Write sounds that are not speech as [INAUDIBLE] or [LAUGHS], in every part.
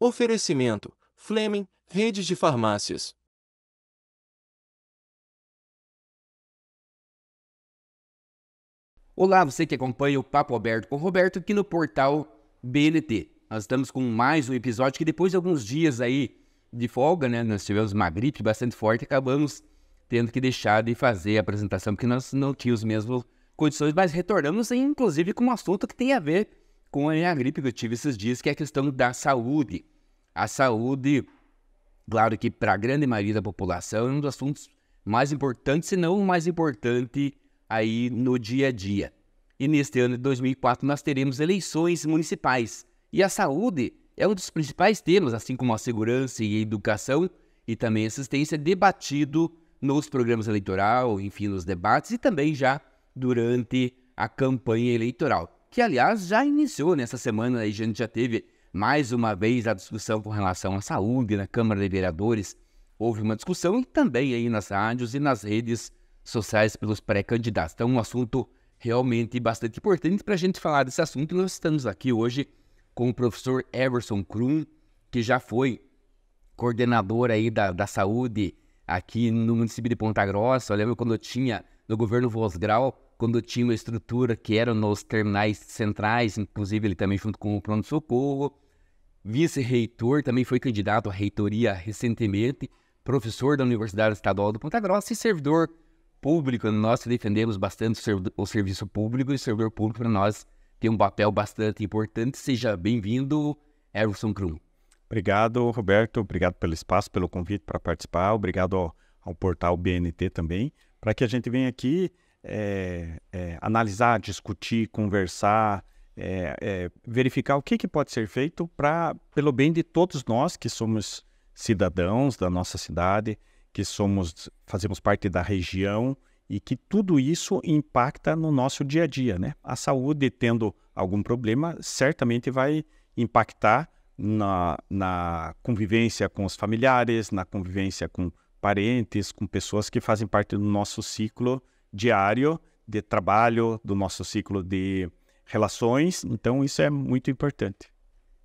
Oferecimento: Fleming, redes de farmácias. Olá, você que acompanha o Papo Aberto com Roberto aqui no portal BNT. Nós estamos com mais um episódio que depois de alguns dias aí de folga, né, nós tivemos uma gripe bastante forte e acabamos tendo que deixar de fazer a apresentação porque nós não tínhamos as mesmas condições, mas retornamos inclusive com um assunto que tem a ver com a minha gripe que eu tive esses dias, que é a questão da saúde. A saúde, claro que para a grande maioria da população, é um dos assuntos mais importantes, se não o mais importante aí no dia a dia. E neste ano de 2004 nós teremos eleições municipais. E a saúde é um dos principais temas, assim como a segurança e a educação e também a assistência, debatido nos programas eleitoral, enfim, nos debates e também já durante a campanha eleitoral que aliás já iniciou nessa semana, a gente já teve mais uma vez a discussão com relação à saúde na Câmara de Vereadores. Houve uma discussão e também aí nas rádios e nas redes sociais pelos pré-candidatos. Então, um assunto realmente bastante importante para a gente falar desse assunto. Nós estamos aqui hoje com o professor Everson Krum, que já foi coordenador aí da, da saúde aqui no município de Ponta Grossa. Eu lembro quando eu tinha no governo Vosgrau, quando tinha uma estrutura que era nos terminais centrais, inclusive ele também junto com o pronto-socorro. Vice-reitor, também foi candidato à reitoria recentemente, professor da Universidade Estadual do Ponta Grossa e servidor público. Nós defendemos bastante o serviço público e o servidor público para nós tem um papel bastante importante. Seja bem-vindo, Everson Krum. Obrigado, Roberto. Obrigado pelo espaço, pelo convite para participar. Obrigado ao, ao portal BNT também, para que a gente venha aqui é, é, analisar, discutir, conversar, é, é, verificar o que, que pode ser feito para pelo bem de todos nós que somos cidadãos da nossa cidade, que somos fazemos parte da região e que tudo isso impacta no nosso dia a dia, né? A saúde tendo algum problema certamente vai impactar na, na convivência com os familiares, na convivência com parentes, com pessoas que fazem parte do nosso ciclo diário de trabalho, do nosso ciclo de relações. Então, isso é muito importante.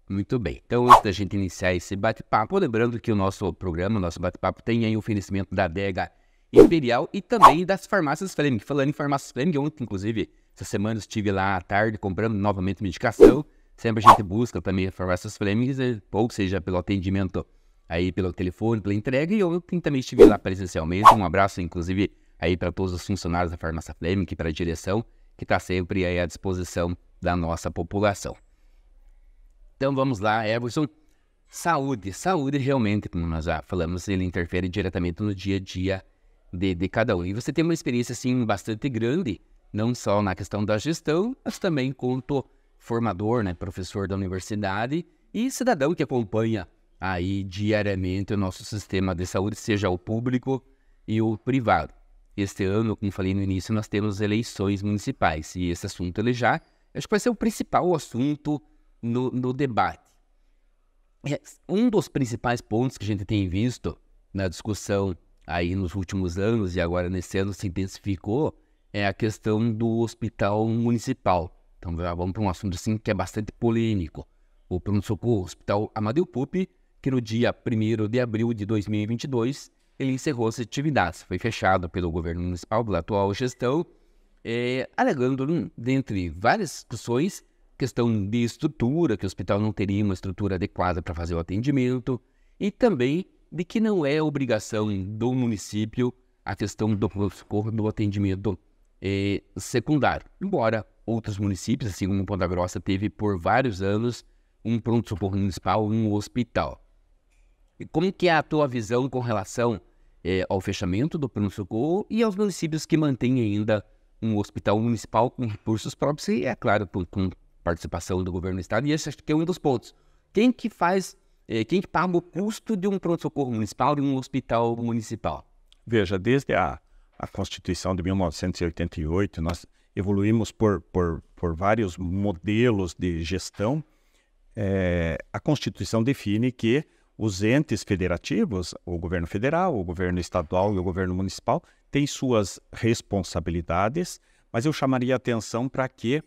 Muito bem. Então, antes da gente iniciar esse bate-papo, lembrando que o nosso programa, o nosso bate-papo, tem aí o oferecimento da Dega Imperial e também das farmácias Fleming. Falando em farmácias Fleming, ontem, inclusive, essa semana estive lá à tarde comprando novamente medicação. Sempre a gente busca também farmácias Fleming, né? ou seja, pelo atendimento aí pelo telefone, pela entrega. E ontem também estive lá presencialmente. Um abraço, inclusive, aí para todos os funcionários da farmácia Fleming e para a direção, que está sempre aí à disposição da nossa população. Então vamos lá, Everson. Saúde, saúde realmente, como nós já falamos, ele interfere diretamente no dia a dia de, de cada um. E você tem uma experiência assim bastante grande, não só na questão da gestão, mas também quanto formador, né, professor da universidade e cidadão que acompanha aí diariamente o nosso sistema de saúde, seja o público e o privado. Este ano, como falei no início, nós temos eleições municipais e esse assunto ele já acho que vai ser o principal assunto no, no debate. É, um dos principais pontos que a gente tem visto na discussão aí nos últimos anos e agora nesse ano se intensificou é a questão do hospital municipal. Então já vamos para um assunto assim que é bastante polêmico. O pronto-socorro Hospital Amadeu Pupi, que no dia 1 de abril de 2022 ele encerrou as atividades. Foi fechado pelo governo municipal, pela atual gestão, é, alegando, hum, dentre várias discussões, questão de estrutura, que o hospital não teria uma estrutura adequada para fazer o atendimento, e também de que não é obrigação do município a questão do pronto-socorro do atendimento é, secundário. Embora outros municípios, assim como Ponta Grossa, teve por vários anos um pronto-socorro municipal, um hospital. E como que é a tua visão com relação é, ao fechamento do pronto-socorro e aos municípios que mantêm ainda um hospital municipal com recursos próprios e, é claro, por, com participação do governo do estado. E esse acho que é um dos pontos. Quem que faz, é, quem que paga o custo de um pronto-socorro municipal e um hospital municipal? Veja, desde a, a Constituição de 1988, nós evoluímos por, por, por vários modelos de gestão. É, a Constituição define que os entes federativos, o governo federal, o governo estadual e o governo municipal, têm suas responsabilidades, mas eu chamaria atenção para que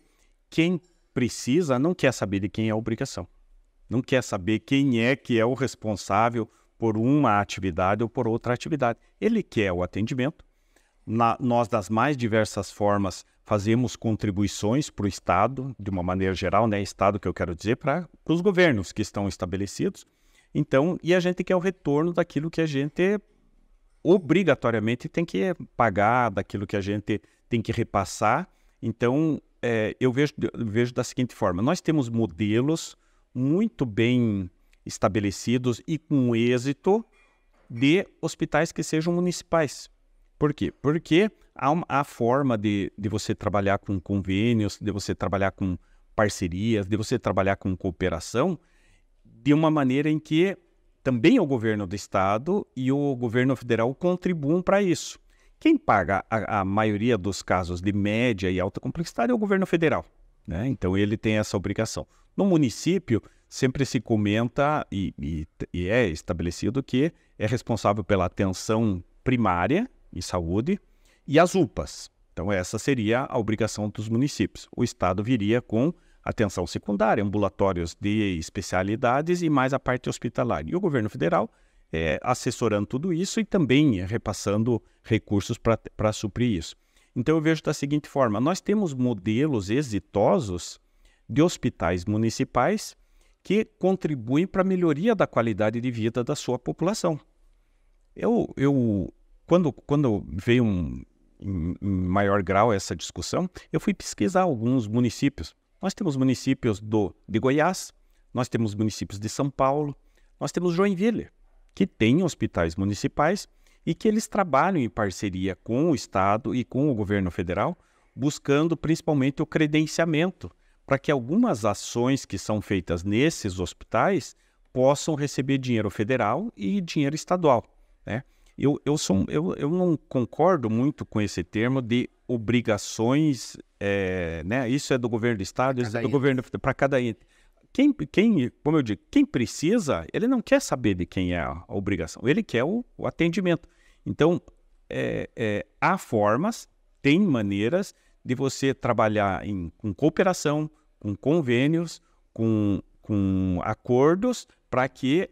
quem precisa não quer saber de quem é a obrigação. Não quer saber quem é que é o responsável por uma atividade ou por outra atividade. Ele quer o atendimento. Na, nós, das mais diversas formas, fazemos contribuições para o Estado, de uma maneira geral, né? Estado que eu quero dizer, para os governos que estão estabelecidos então, e a gente quer o retorno daquilo que a gente obrigatoriamente tem que pagar, daquilo que a gente tem que repassar. Então, é, eu vejo, vejo da seguinte forma: nós temos modelos muito bem estabelecidos e com êxito de hospitais que sejam municipais. Por quê? Porque há, forma de, de você trabalhar com convênios, de você trabalhar com parcerias, de você trabalhar com cooperação, de uma maneira em que também o governo do estado e o governo federal contribuam para isso. Quem paga a, a, maioria dos casos de média e alta complexidade é o governo federal. Né? Então ele tem essa obrigação. No município, sempre se comenta e, e, e é estabelecido que é responsável pela atenção primária em saúde e as UPAs. Então essa seria a obrigação dos municípios. O estado viria com atenção secundária, ambulatórios de especialidades e mais a parte hospitalar. E o governo federal é, assessorando tudo isso e também repassando recursos para suprir isso. Então eu vejo da seguinte forma: nós temos modelos exitosos de hospitais municipais que contribuem para a melhoria da qualidade de vida da sua população. Eu, eu quando, quando veio um, em, em maior grau essa discussão, eu fui pesquisar alguns municípios nós temos municípios do, de Goiás, nós temos municípios de São Paulo, nós temos Joinville, que tem hospitais municipais e que eles trabalham em parceria com o Estado e com o governo federal, buscando principalmente o credenciamento, para que algumas ações que são feitas nesses hospitais possam receber dinheiro federal e dinheiro estadual. Né? Eu, eu, sou, eu, eu não concordo muito com esse termo de obrigações, é, né? Isso é do governo do estado, isso é do ente. governo para cada ente. Quem, quem, como eu digo, quem precisa, ele não quer saber de quem é a obrigação, ele quer o, o atendimento. Então, é, é, há formas, tem maneiras de você trabalhar em, com cooperação, com convênios, com, com acordos, para que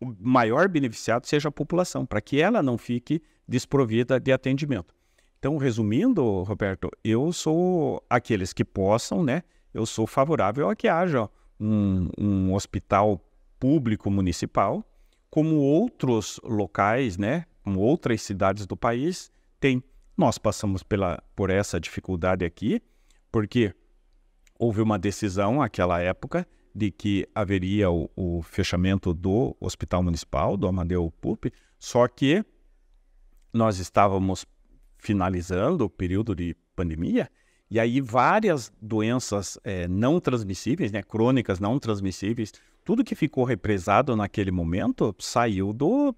o maior beneficiado seja a população, para que ela não fique desprovida de atendimento. Então, resumindo, Roberto, eu sou aqueles que possam, né? Eu sou favorável a que haja um, um hospital público municipal, como outros locais, né? Como outras cidades do país tem. Nós passamos pela, por essa dificuldade aqui, porque houve uma decisão naquela época de que haveria o, o, fechamento do Hospital Municipal, do Amadeu Pup, só que nós estávamos finalizando o período de pandemia, e aí várias doenças é, não transmissíveis, né, crônicas não transmissíveis, tudo que ficou represado naquele momento saiu do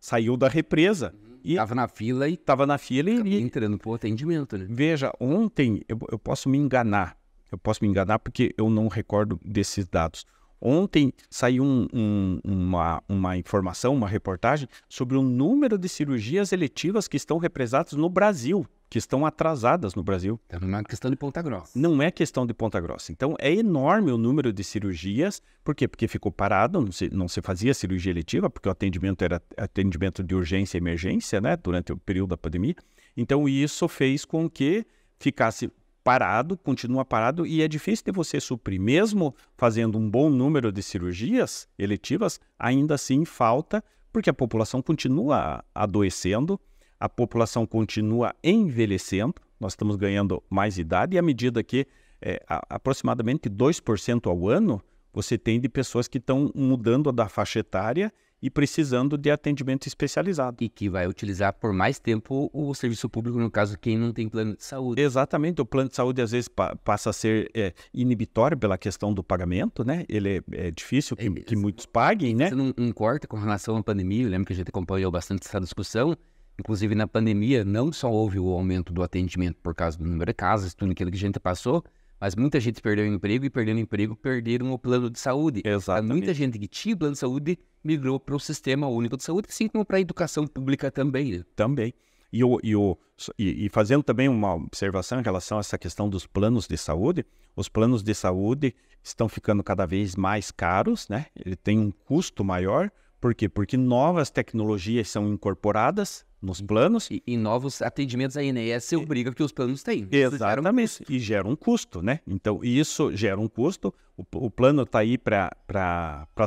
saiu da represa. Estava na fila e estava na fila e entrando por atendimento, né? Veja, ontem eu, eu posso me enganar, eu posso me enganar porque eu não recordo desses dados. Ontem saiu um, um, uma, uma informação, uma reportagem sobre o número de cirurgias eletivas que estão represadas no Brasil, que estão atrasadas no Brasil. Então, não é questão de ponta grossa. Não é questão de ponta grossa. Então é enorme o número de cirurgias. Por quê? Porque ficou parado, não se, não se fazia cirurgia eletiva, porque o atendimento era atendimento de urgência e emergência, né? Durante o período da pandemia. Então isso fez com que ficasse parado, continua parado e é difícil de você suprir. Mesmo fazendo um bom número de cirurgias eletivas, ainda assim falta, porque a população continua adoecendo, a população continua envelhecendo, nós estamos ganhando mais idade e à medida que é, aproximadamente 2% ao ano você tem de pessoas que estão mudando da faixa etária e precisando de atendimento especializado. E que vai utilizar por mais tempo o serviço público, no caso, quem não tem plano de saúde. Exatamente, o plano de saúde às vezes pa passa a ser é, inibitório pela questão do pagamento, né? Ele é, é difícil que, é, que muitos paguem, né? Não, não corta com relação à pandemia, eu lembro que a gente acompanhou bastante essa discussão, inclusive na pandemia não só houve o aumento do atendimento por causa do número de casos, tudo aquilo que a gente passou, mas muita gente perdeu o emprego e perdendo emprego perderam o plano de saúde. Exatamente. Muita gente que tinha plano de saúde migrou para o sistema único de saúde, assim como para a educação pública também. Né? Também. E, o, e, o, e, e fazendo também uma observação em relação a essa questão dos planos de saúde, os planos de saúde estão ficando cada vez mais caros, né? Ele tem um custo maior. Por quê? Porque novas tecnologias são incorporadas, nos uhum. planos. E, e novos atendimentos à INS né? é obriga que os planos têm. Exatamente. Um e gera um custo, né? Então, isso gera um custo. O, o plano está aí para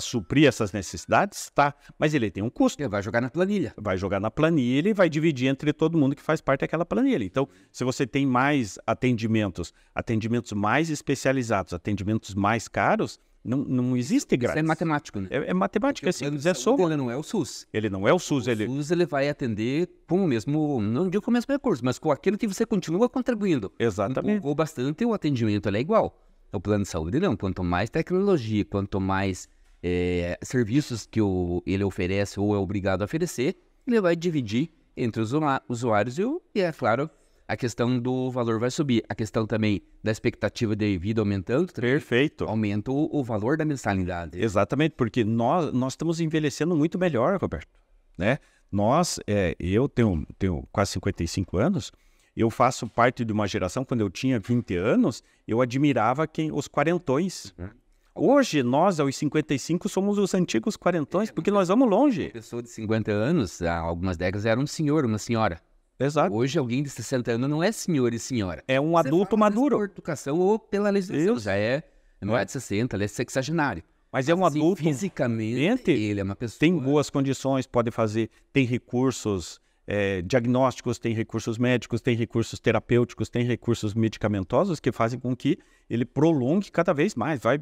suprir essas necessidades, tá? Mas ele tem um custo. Ele vai jogar na planilha. Vai jogar na planilha e vai dividir entre todo mundo que faz parte daquela planilha. Então, se você tem mais atendimentos, atendimentos mais especializados, atendimentos mais caros, não, não existe grátis. Isso é matemático, né? É, é matemática, assim, É Ele não é o SUS. Ele não é o SUS. O ele... SUS ele vai atender com o mesmo, não digo com o mesmo recurso, mas com aquilo que você continua contribuindo. Exatamente. Ou bastante, o atendimento é igual. O plano de saúde não. Quanto mais tecnologia, quanto mais é, serviços que o, ele oferece ou é obrigado a oferecer, ele vai dividir entre os usuários e, o, e é claro, a questão do valor vai subir. A questão também da expectativa de vida aumentando. Perfeito. Aumenta o, valor da mensalidade. Exatamente, porque nós, nós estamos envelhecendo muito melhor, Roberto. Né? Nós, é, eu tenho, tenho quase 55 anos, eu faço parte de uma geração, quando eu tinha 20 anos, eu admirava quem os quarentões. Uhum. Hoje, nós, aos 55, somos os antigos quarentões, porque nós vamos longe. Uma pessoa de 50 anos, há algumas décadas, era um senhor, uma senhora. Exato. Hoje alguém de 60 anos não é senhor e senhora. É um é adulto maduro. Por educação ou pela legislação. Isso. Já é, não é, é. de 60, ele é sexagenário. Mas é um assim, adulto. Fisicamente, ele é uma pessoa. Tem boas condições, pode fazer, tem recursos é, diagnósticos, tem recursos médicos, tem recursos terapêuticos, tem recursos medicamentosos que fazem com que ele prolongue cada vez mais. Vai,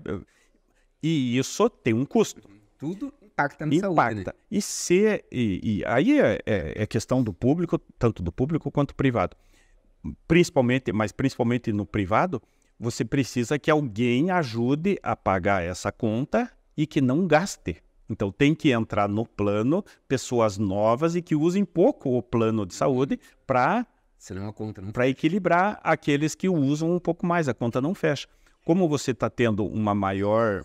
e isso tem um custo. Tudo impacta na né? impacta. saúde. Impacta. Né? E se. É, e, e aí é, é, é, questão do público, tanto do público quanto do privado. Principalmente, mas principalmente no privado, você precisa que alguém ajude a pagar essa conta e que não gaste. Então tem que entrar no plano pessoas novas e que usem pouco o plano de saúde para é para equilibrar aqueles que usam um pouco mais, a conta não fecha. Como você está tendo uma maior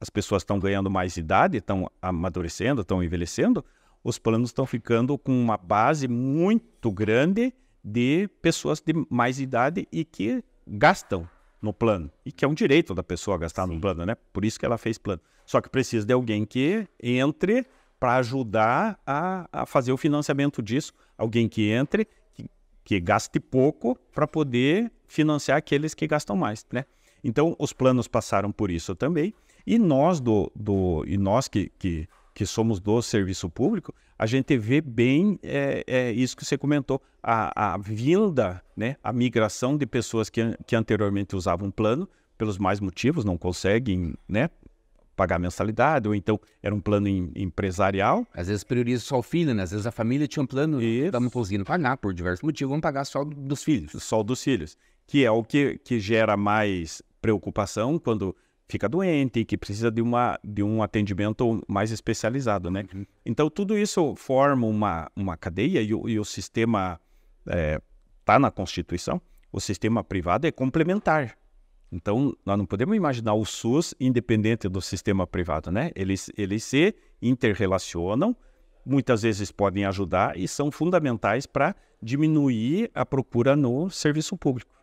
as pessoas estão ganhando mais idade, estão amadurecendo, estão envelhecendo, os planos estão ficando com uma base muito grande de pessoas de mais idade e que gastam no plano. E que é um direito da pessoa gastar Sim. no plano, né? Por isso que ela fez plano. Só que precisa de alguém que entre para ajudar a, a, fazer o financiamento disso. Alguém que entre, que, que gaste pouco para poder financiar aqueles que gastam mais, né? Então, os planos passaram por isso também. E nós, do, do, e nós que, que, que somos do serviço público, a gente vê bem é, é isso que você comentou, a, a vinda, né, a migração de pessoas que, que anteriormente usavam plano, pelos mais motivos, não conseguem né, pagar mensalidade, ou então era um plano em, empresarial. Às vezes prioriza só o filho, né? Às vezes a família tinha um plano, e estamos conseguindo pagar por diversos motivos, vamos pagar só dos filhos. Só dos filhos que é o que, que gera mais preocupação quando fica doente, e que precisa de, uma, de um atendimento mais especializado, né? Uhum. Então, tudo isso forma uma, uma cadeia e, o, e o sistema está é, tá na Constituição, o sistema privado é complementar. Então, nós não podemos imaginar o SUS independente do sistema privado, né? Eles, eles se interrelacionam, muitas vezes podem ajudar e são fundamentais para diminuir a procura no serviço público.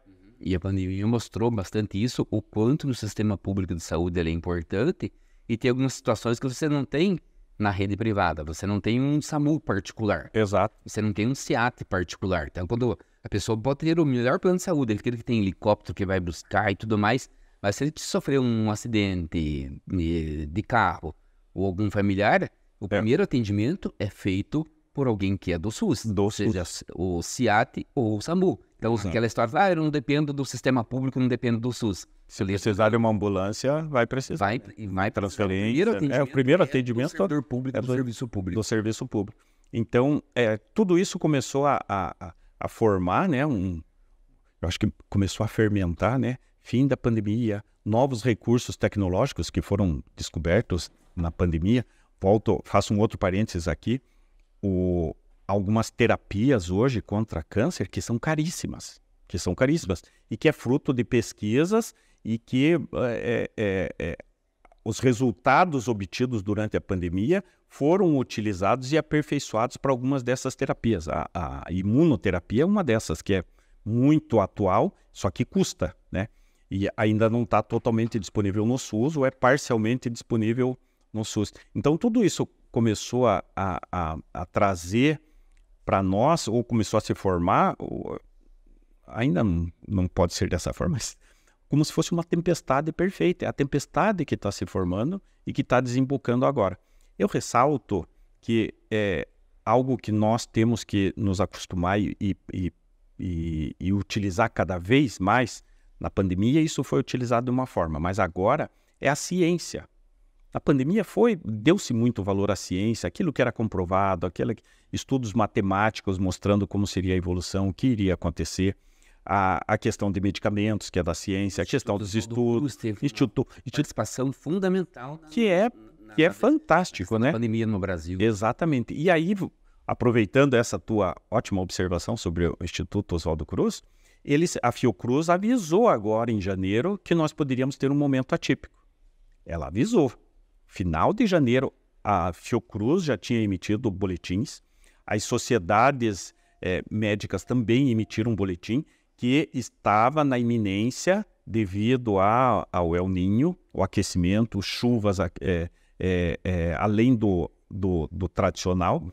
E a pandemia mostrou bastante isso, o quanto no sistema público de saúde ele é importante e tem algumas situações que você não tem na rede privada. Você não tem um SAMU particular. Exato. Você não tem um SEAT particular. Então, quando a pessoa pode ter o melhor plano de saúde, aquele que tem helicóptero que vai buscar e tudo mais, mas se ele sofrer um acidente eh, de carro ou algum familiar, o é. primeiro atendimento é feito por alguém que é do SUS, do seja o CIAT ou o SAMU. Então, aquela história, ah, eu não dependo do sistema público, não dependo do SUS. Se Ele... precisar de uma ambulância, vai precisar. Vai, vai transferência. É o primeiro atendimento é do público, é do, do, serviço público. Do serviço público. Então, é, tudo isso começou a, a, a formar, né, um, eu acho que começou a fermentar, né, fim da pandemia, novos recursos tecnológicos que foram descobertos na pandemia. Volto, faço um outro parênteses aqui o, algumas terapias hoje contra câncer que são caríssimas, que são caríssimas e que é fruto de pesquisas e que é, é, é, os resultados obtidos durante a pandemia foram utilizados e aperfeiçoados para algumas dessas terapias. A, a, imunoterapia é uma dessas que é muito atual, só que custa, né? E ainda não está totalmente disponível no SUS ou é parcialmente disponível no SUS. Então tudo isso começou a, a, a, a trazer para nós, ou começou a se formar, ou, ainda não, não pode ser dessa forma, mas como se fosse uma tempestade perfeita. É a tempestade que está se formando e que está desembocando agora. Eu ressalto que é algo que nós temos que nos acostumar e, e, e, e utilizar cada vez mais. Na pandemia, isso foi utilizado de uma forma, mas agora é a ciência. Na pandemia foi, deu-se muito valor à ciência, aquilo que era comprovado, aquele estudos matemáticos mostrando como seria a evolução, o que iria acontecer, a, a questão de medicamentos, que é da ciência, a questão dos estudos, do instituto, participação fundamental na, que é na, que é fantástico, né? Pandemia no Brasil. Exatamente. E aí, aproveitando essa tua ótima observação sobre o Instituto Oswaldo Cruz, eles, a Fiocruz avisou agora em janeiro que nós poderíamos ter um momento atípico. Ela avisou final de janeiro, a Fiocruz já tinha emitido boletins, as sociedades é, médicas também emitiram um boletim que estava na iminência devido a, ao El Ninho, o aquecimento, chuvas é, é, além do, do, do tradicional,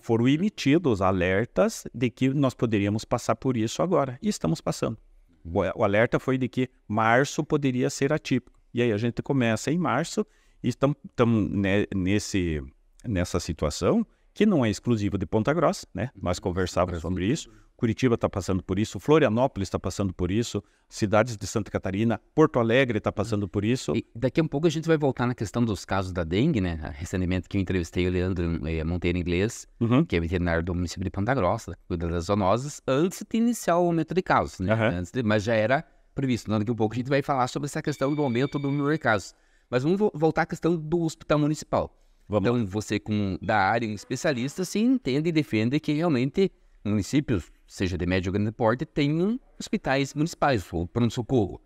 foram emitidos alertas de que nós poderíamos passar por isso agora. E estamos passando. O alerta foi de que março poderia ser atípico. E aí a gente começa em março e estamos né, nesse, nessa situação que não é exclusiva de Ponta Grossa, né? Uhum. Mas conversávamos sobre isso. Curitiba está passando por isso, Florianópolis está passando por isso, cidades de Santa Catarina, Porto Alegre está passando por isso. E daqui a um pouco a gente vai voltar na questão dos casos da dengue, né? Recentemente que eu entrevistei o Leandro eh, Monteiro Inglês, uhum. que é veterinário do município de Ponta Grossa, cuida das zoonoses, antes de iniciar o aumento de casos, né? Uhum. De, mas já era previsto. Então, daqui a um pouco a gente vai falar sobre essa questão do aumento do número de casos. Mas vamos voltar à questão do hospital municipal. Vamos. Então, você com da área, um especialista, se entende e defende que realmente municípios, seja de médio ou grande porte, tenham hospitais municipais ou pronto-socorro.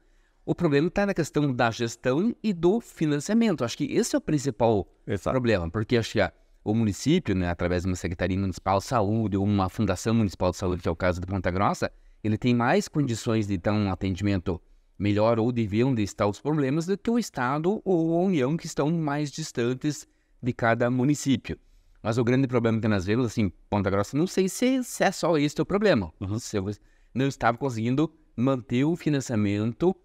O problema está na questão da gestão e do financiamento. Acho que esse é o principal Exato. problema, porque acho que o município, né, através de uma Secretaria Municipal de Saúde ou uma Fundação Municipal de Saúde, que é o caso de Ponta Grossa, ele tem mais condições de dar um atendimento melhor ou deviam estar os problemas do que o Estado ou a União que estão mais distantes de cada município. Mas o grande problema que nós vemos, assim, Ponta Grossa, não sei se, se é só esse o problema. Uhum. Se eu não estava conseguindo manter o financiamento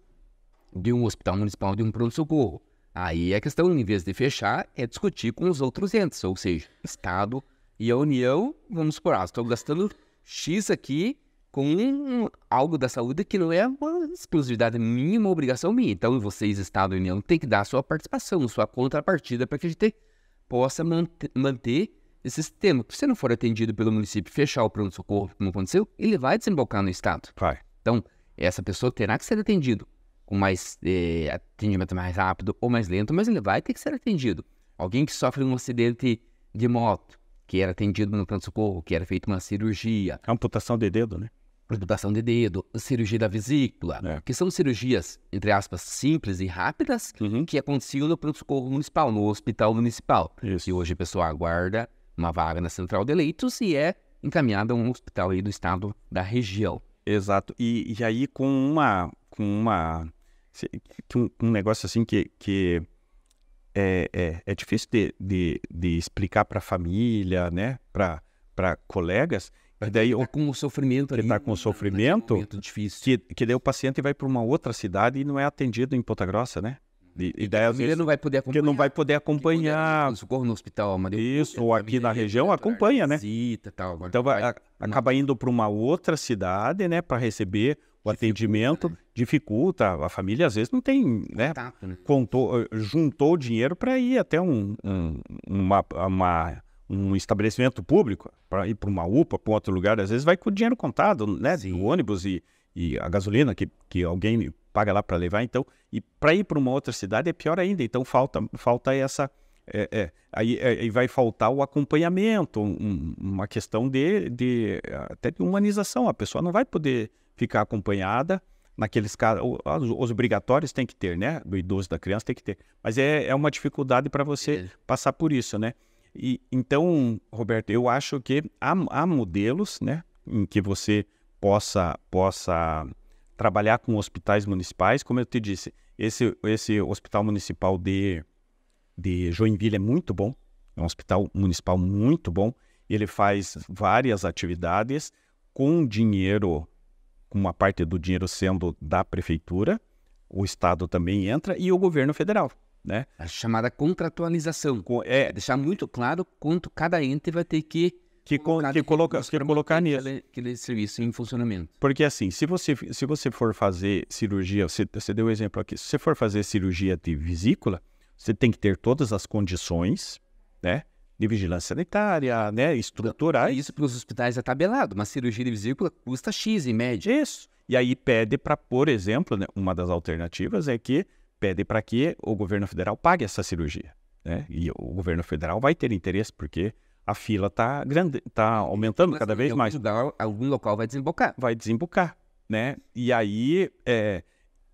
de um hospital municipal, de um pronto-socorro. Aí a questão, em vez de fechar, é discutir com os outros entes, ou seja, Estado e a União, vamos por ah, estou gastando X aqui, com algo da saúde que não é uma exclusividade minha, uma obrigação minha. Então, vocês, Estado e União, têm que dar a sua participação, sua contrapartida para que a gente possa manter, manter esse sistema. Se você não for atendido pelo município, fechar o pronto-socorro, como aconteceu, ele vai desembocar no Estado. Vai. Então, essa pessoa terá que ser atendido com mais eh, atendimento mais rápido ou mais lento, mas ele vai ter que ser atendido. Alguém que sofre um acidente de moto, que era atendido no pronto-socorro, que era feita uma cirurgia. É amputação de dedo, né? amputação de dedo, cirurgia da vesícula, é. que são cirurgias, entre aspas, simples e rápidas, uhum. que aconteciam no pronto-socorro municipal, no hospital municipal. Isso. E hoje a pessoa aguarda uma vaga na central de leitos e é encaminhada a um hospital aí do estado da região. Exato. E, e aí com uma... Com uma um, negócio assim que, que é, é, é difícil de, de, de explicar para a família, né? para colegas, mas daí ou tá com o sofrimento ele está com o né? tá sofrimento difícil. Que, que daí o paciente vai para uma outra cidade e não é atendido em Ponta Grossa, né? E, e uhum. daí, às vezes, não vai poder acompanhar. Que não vai poder acompanhar. Que né? socorro no hospital, mas Isso, ou aqui na região, tá acompanha, né? Visita, tal, então vai, vai, acaba indo para uma outra cidade, né, para receber o atendimento. Né? Dificulta. A família, às vezes, não tem, né? né? Contou, juntou dinheiro para ir até um, um, uma, uma um estabelecimento público, para ir para uma UPA, para outro lugar, às vezes vai com o dinheiro contado, né? Sim. O ônibus e, e a gasolina que, que alguém paga lá para levar. Então, e para ir para uma outra cidade é pior ainda. Então, falta, falta essa. É, é, aí, é, aí vai faltar o acompanhamento, um, uma questão de, de até de humanização. A pessoa não vai poder ficar acompanhada naqueles casos. Os, os obrigatórios tem que ter, né? Do idoso da criança tem que ter. Mas é, é uma dificuldade para você é. passar por isso, né? E, então, Roberto, eu acho que há, há modelos né, em que você possa, possa trabalhar com hospitais municipais. Como eu te disse, esse, esse hospital municipal de, de Joinville é muito bom, é um hospital municipal muito bom. Ele faz várias atividades com dinheiro, com uma parte do dinheiro sendo da prefeitura, o Estado também entra e o governo federal né? A é chamada contratualização. Com, é deixar muito claro quanto cada ente vai ter que que, colocar, que, coloca, que colocar nisso. Aquele, aquele, serviço em funcionamento. Porque assim, se você, se você for fazer cirurgia, você, você deu o um exemplo aqui, se você for fazer cirurgia de vesícula, você tem que ter todas as condições, né? De vigilância sanitária, né? Estruturais. Isso para os hospitais é tabelado. Uma cirurgia de vesícula custa X em média. Isso. E aí pede para, por exemplo, né, uma das alternativas é que pede para que o governo federal pague essa cirurgia. Né? E o governo federal vai ter interesse, porque a fila está está aumentando Mas, cada vez mais. Lugar, algum local vai desembocar. Vai desembocar. Né? E aí, é,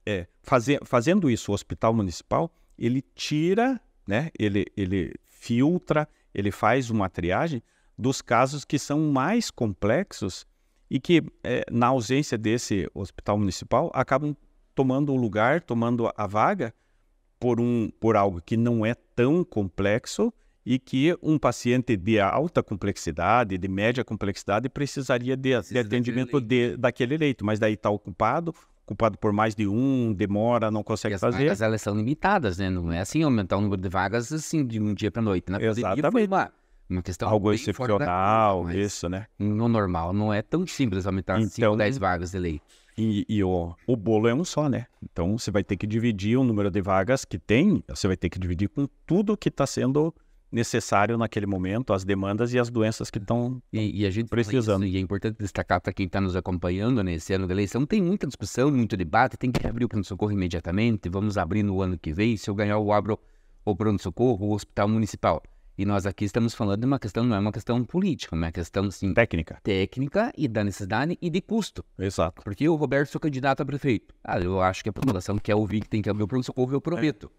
é, fazer, fazendo isso, o hospital municipal, ele tira, né? ele, ele filtra, ele faz uma triagem dos casos que são mais complexos e que, é, na ausência desse hospital municipal, acabam tomando o lugar, tomando a vaga por um por algo que não é tão complexo e que um paciente de alta complexidade, de média complexidade precisaria de, de atendimento daquele leito. De, daquele leito, mas daí está ocupado, ocupado por mais de um, demora, não consegue fazer. as fazer. Vagas elas são limitadas, né? Não é assim aumentar o número de vagas assim de um dia para noite, né? Exatamente. Uma, uma questão algo excepcional, da... isso, né? No normal não é tão simples aumentar então, 5, 10 vagas de leito. E, e o, o bolo é um só, né? Então você vai ter que dividir o número de vagas que tem, você vai ter que dividir com tudo que está sendo necessário naquele momento, as demandas e as doenças que estão e, e, a gente precisando. Isso, e é importante destacar para quem está nos acompanhando nesse né, ano da eleição, tem muita discussão, muito debate, tem que abrir o pronto-socorro imediatamente, vamos abrir no ano que vem, se eu ganhar eu abro o pronto-socorro, o hospital municipal. E nós aqui estamos falando de uma questão, não é uma questão política, é uma questão sim, técnica. Técnica e da necessidade e de custo. Exato. Porque o Roberto sou candidato a prefeito. Ah, eu acho que a população quer ouvir que tem que abrir o pronto-socorro, eu prometo.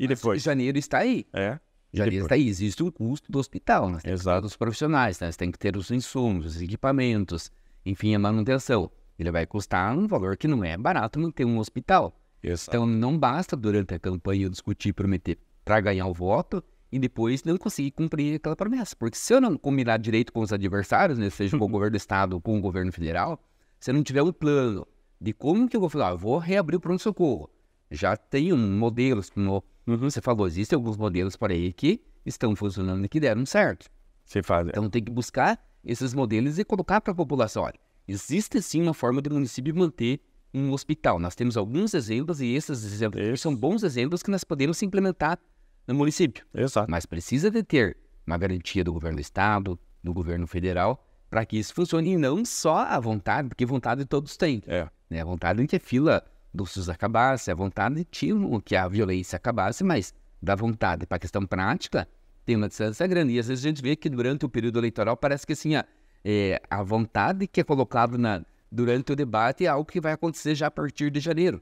É. E depois? janeiro está aí. É. Janeiro está aí. Existe um custo do hospital. né? Exato. os profissionais, nós tem que ter os insumos, os equipamentos, enfim, a manutenção. Ele vai custar um valor que não é barato manter um hospital. Exato. Então não basta durante a campanha eu discutir e prometer para ganhar o voto e depois não conseguir cumprir aquela promessa. Porque se eu não combinar direito com os adversários, né, seja com o uhum. governo do estado ou com o governo federal, se eu não tiver um plano de como que eu vou falar, ah, vou reabrir o pronto-socorro. Já tem um modelos, como uhum. você falou, existem alguns modelos para aí que estão funcionando e que deram certo. você faz Então tem que buscar esses modelos e colocar para a população. Olha, existe sim uma forma de município manter um hospital. Nós temos alguns exemplos e esses exemplos são bons exemplos que nós podemos implementar no município. Exato. Mas precisa de ter uma garantia do governo do estado, do governo federal, para que isso funcione. E não só a vontade, porque vontade todos têm. É. Né? A vontade de que a fila do SUS acabasse, a vontade de que a violência acabasse, mas da vontade para a questão prática tem uma distância grande. E às vezes a gente vê que durante o período eleitoral parece que assim, a, é, a vontade que é colocada na, durante o debate é algo que vai acontecer já a partir de janeiro.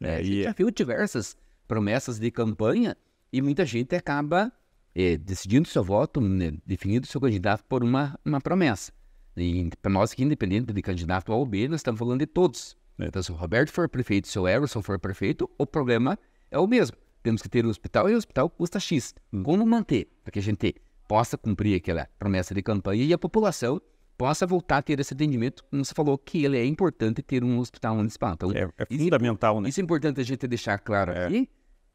É, né, a gente e... já viu diversas promessas de campanha e muita gente acaba decidindo eh, decidindo seu voto, né, definindo seu candidato por uma, uma promessa. E para nós que independente de candidato ao ou B, nós estamos falando de todos. Né? Então, se o Roberto for prefeito, se o Everson for prefeito, o problema é o mesmo. Temos que ter o um hospital e o hospital custa X. Hum. Como manter? Para que a gente possa cumprir aquela promessa de campanha e a população possa voltar a ter esse atendimento, como você falou, que ele é importante ter um hospital municipal. Então, é, é fundamental, isso, né? Isso é importante a gente deixar claro é. aqui,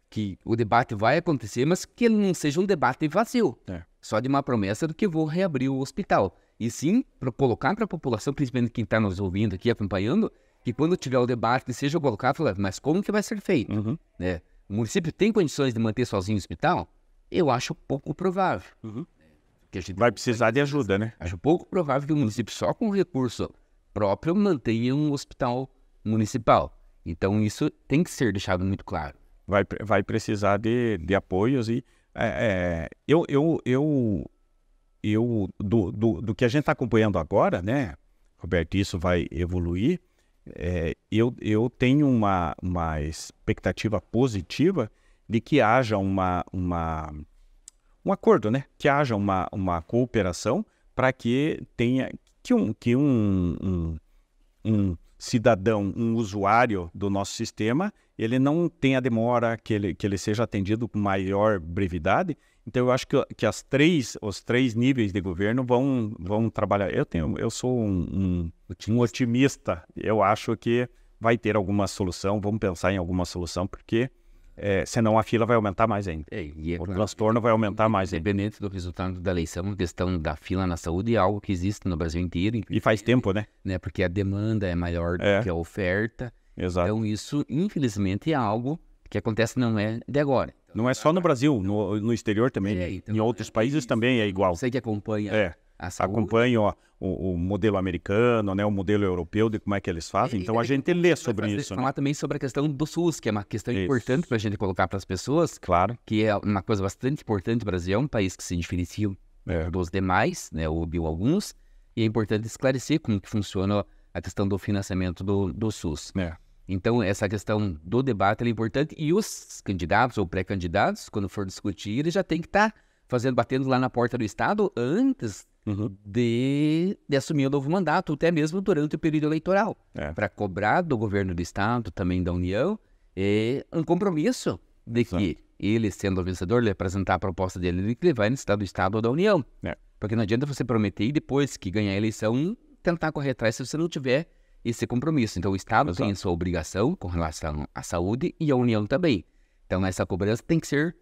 que o debate vai acontecer, mas que ele não seja um debate vazio, é. só de uma promessa do que vou reabrir o hospital. E sim, para colocar para a população, principalmente quem está nos ouvindo aqui, acompanhando, que quando tiver o debate, seja colocado, falar, mas como que vai ser feito? Uhum. Né? O município tem condições de manter sozinho o hospital? Eu acho pouco provável. Uhum. Que a gente vai precisar de ajuda, né? Acho pouco provável que o município só com recurso próprio mantenha um hospital municipal. Então isso tem que ser deixado muito claro vai, vai precisar de, de apoios e é, é, eu, eu, eu, eu do, do, do que a gente está acompanhando agora, né, Roberto, isso vai evoluir. É, eu, eu tenho uma, uma expectativa positiva de que haja uma, uma, um acordo, né? que haja uma, uma cooperação para que tenha que um, que um, um, um cidadão, um usuário do nosso sistema, ele não tenha demora, que ele, que ele seja atendido com maior brevidade. Então, eu acho que, que as três, os três níveis de governo vão, vão trabalhar. Eu, tenho, eu sou um, um, um otimista. Eu acho que vai ter alguma solução, vamos pensar em alguma solução, porque é, senão a fila vai aumentar mais ainda. É, é o claro, transtorno vai aumentar mais ainda. Independente do resultado da eleição, a questão da fila na saúde é algo que existe no Brasil inteiro. E faz tempo, né? né? Porque a demanda é maior do é. que a oferta. Exato. Então isso, infelizmente, é algo que acontece não é de agora. não é só no Brasil, no, no exterior também. É, então, em outros é países também é igual. Você que acompanha é acompanha ó, o, o, modelo americano, né, o modelo europeu de como é que eles fazem. Então a gente lê sobre isso. Falar né? também sobre a questão do SUS, que é uma questão isso. importante para a gente colocar para as pessoas. Claro. Que é uma coisa bastante importante. O Brasil é um país que se diferencia é. dos demais, né, ou de alguns. E é importante esclarecer como que funciona a questão do financiamento do, do SUS. É. Então, essa questão do debate é importante e os candidatos ou pré-candidatos, quando for discutir, eles já tem que estar tá fazendo, batendo lá na porta do Estado antes uhum. de, de, assumir um novo mandato, até mesmo durante o período eleitoral, é. para cobrar do governo do Estado, também da União, é um compromisso de que ele, sendo o vencedor, ele apresentar a proposta dele de que ele vai necessitar do Estado ou da União. É. Porque não adianta você prometer e depois que ganhar a eleição tentar correr atrás se você não tiver esse compromisso. Então o Estado Exato. tem sua obrigação com relação à saúde e a União também. Então essa cobrança tem que ser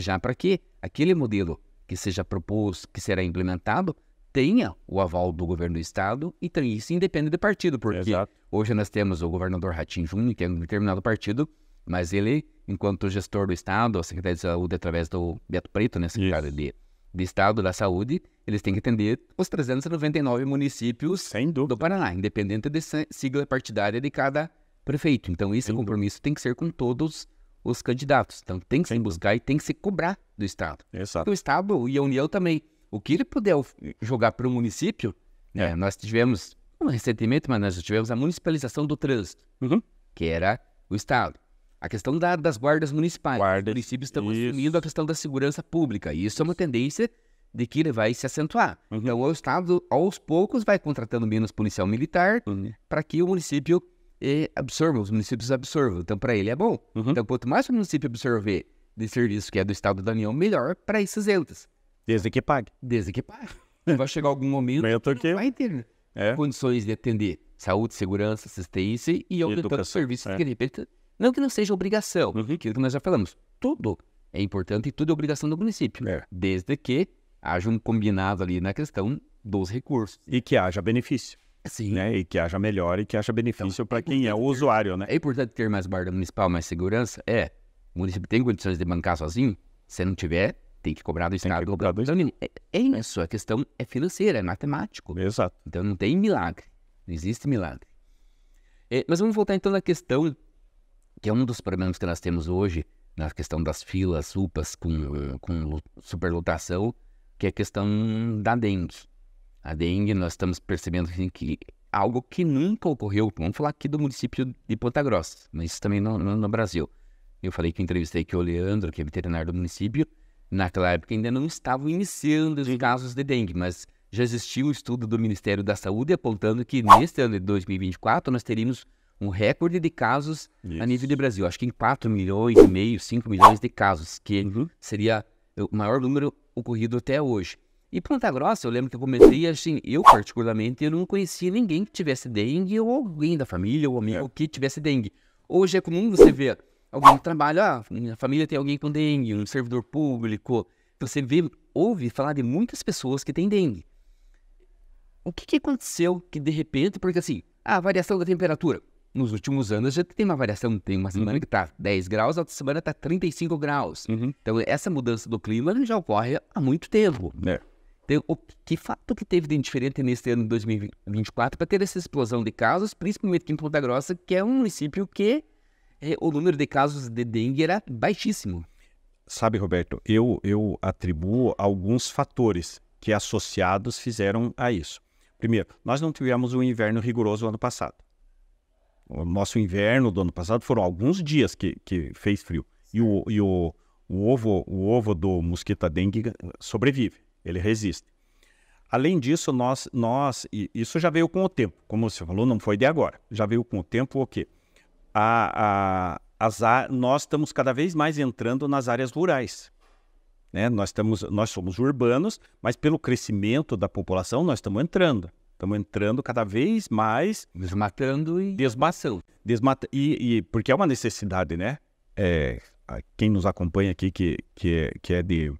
já para que aquele modelo que seja proposto, que será implementado, tenha o aval do governo do Estado e isso independe de partido, porque Exato. hoje nós temos o governador Ratinho Júnior, que é um determinado partido, mas ele, enquanto gestor do Estado, a Secretaria de Saúde, através do Beto Preto, né, secretário de, de, Estado da Saúde, eles têm que atender os 399 municípios do Paraná, independente da sigla partidária de cada prefeito. Então, esse Sem compromisso dúvida. tem que ser com todos os os candidatos. Então tem que se buscar e tem que se cobrar do Estado. Exato. O Estado e a União também. O que ele puder jogar para o município, né, é. nós tivemos, não recentemente, mas nós tivemos a municipalização do trânsito, uhum. que era o Estado. A questão da, das guardas municipais. Guarda. Os municípios estão isso. assumindo a questão da segurança pública. E isso é uma tendência de que ele vai se acentuar. Uhum. Então, o Estado, aos poucos, vai contratando menos policial militar uhum. para que o município e os municípios absorvam. Então, para ele é bom. Uhum. Então, quanto mais o município absorver de serviço que é do Estado da União, melhor para esses entes. Desde que pague. Desde que pague. É. vai chegar algum momento que vai ter né? é. condições de atender saúde, segurança, assistência e outros os serviços é. que, de repente, não que não seja obrigação, uhum. aquilo que nós já falamos, tudo é importante e tudo é obrigação do município, é. desde que haja um combinado ali na questão dos recursos. E que haja benefício. Sim. Né? E que haja melhor e que haja benefício então, para é quem é o usuário, né? É importante ter mais guarda municipal, mais segurança? É. O município tem condições de bancar sozinho? Se não tiver, tem que cobrar do Estado. Cobrar do Então, é, é isso. A questão é financeira, é matemático. Exato. Então não tem milagre. Não existe milagre. É, mas vamos voltar então na questão, que é um dos problemas que nós temos hoje, na questão das filas, UPAs com, eh, com superlotação, que é a questão da dengue a dengue, nós estamos percebendo assim, que algo que nunca ocorreu, vamos falar aqui do município de Ponta Grossa, mas isso também no, no, no Brasil. Eu falei que entrevistei aqui o Leandro, que é veterinário do município, naquela época ainda não estavam iniciando os casos de dengue, mas já existia um estudo do Ministério da Saúde apontando que neste ano de 2024 nós teríamos um recorde de casos Isso. a nível de Brasil. Acho que em 4 milhões e meio, 5 milhões de casos, que uhum. seria o maior número ocorrido até hoje. E Ponta Grossa, eu lembro que eu comecei assim, eu particularmente, eu não conhecia ninguém que tivesse dengue ou alguém da família ou amigo é. que tivesse dengue. Hoje é comum você ver alguém que trabalha, ah, minha família tem alguém com dengue, um servidor público. Você vê, ouve falar de muitas pessoas que têm dengue. O que, que aconteceu que de repente, porque assim, a variação da temperatura, nos últimos anos já tem uma variação. Tem uma semana uhum. que está 10 graus, a outra semana está 35 graus. Uhum. Então, essa mudança do clima já ocorre há muito tempo. É que fato que teve de diferente nesse ano de 2024 para ter essa explosão de casos, principalmente aqui em Ponta Grossa, que é um município que é, o número de casos de dengue era baixíssimo? Sabe, Roberto, eu, eu atribuo alguns fatores que associados fizeram a isso. Primeiro, nós não tivemos um inverno rigoroso ano passado. O nosso inverno do ano passado foram alguns dias que, que fez frio. E, o, e o, o, ovo, o ovo do mosquito dengue eh, sobrevive ele resiste. Além disso, nós, nós isso já veio com o tempo, como você falou, não foi de agora, já veio com o tempo o quê? A, a, as, a, nós estamos cada vez mais entrando nas áreas rurais. Né? Nós, estamos, nós somos urbanos, mas pelo crescimento da população, nós estamos entrando. Estamos entrando cada vez mais. Desmatando e. Desmatando. Desmata... E, e, porque é uma necessidade, né? É, quem nos acompanha aqui, que, que, é, que, é de,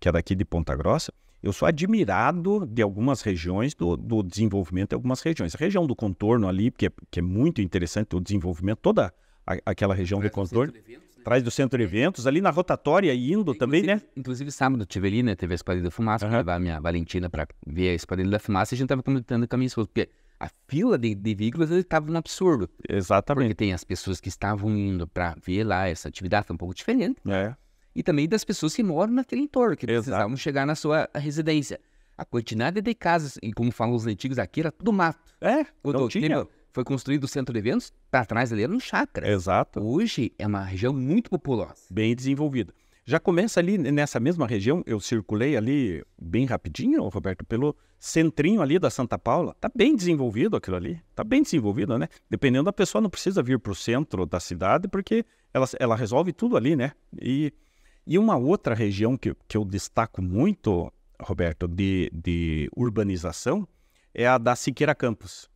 que é daqui de Ponta Grossa, eu sou admirado de algumas regiões, do, do desenvolvimento de algumas regiões. A região do contorno ali, que é, que é muito interessante, o desenvolvimento, toda a, aquela região Traz do contorno. Do eventos, né? Traz do centro de eventos, ali na rotatória indo é, também, né? Inclusive, sábado tive ali, né? Teve a Esquadrilha da Fumaça, uhum. levar a minha Valentina para ver a Esquadrilha da Fumaça e a gente estava comentando com a minha esposa, porque a fila de, de veículos estava um absurdo. Exatamente. Porque tem as pessoas que estavam indo para ver lá essa atividade, foi um pouco diferente. É e também das pessoas que moram naquele entorno, que Exato. precisavam chegar na sua residência. A quantidade de casas, e como falam os antigos aqui, era tudo mato. É, Quando não tinha. foi construído o centro de eventos, para trás ali era um chácara. Exato. Hoje é uma região muito populosa. Bem desenvolvida. Já começa ali nessa mesma região, eu circulei ali bem rapidinho, Roberto, pelo centrinho ali da Santa Paula. Tá bem desenvolvido aquilo ali, tá bem desenvolvido, né? Dependendo da pessoa, não precisa vir para o centro da cidade, porque ela, ela resolve tudo ali, né? E e uma outra região que, que eu destaco muito, Roberto, de, de urbanização, é a da Siqueira Campos.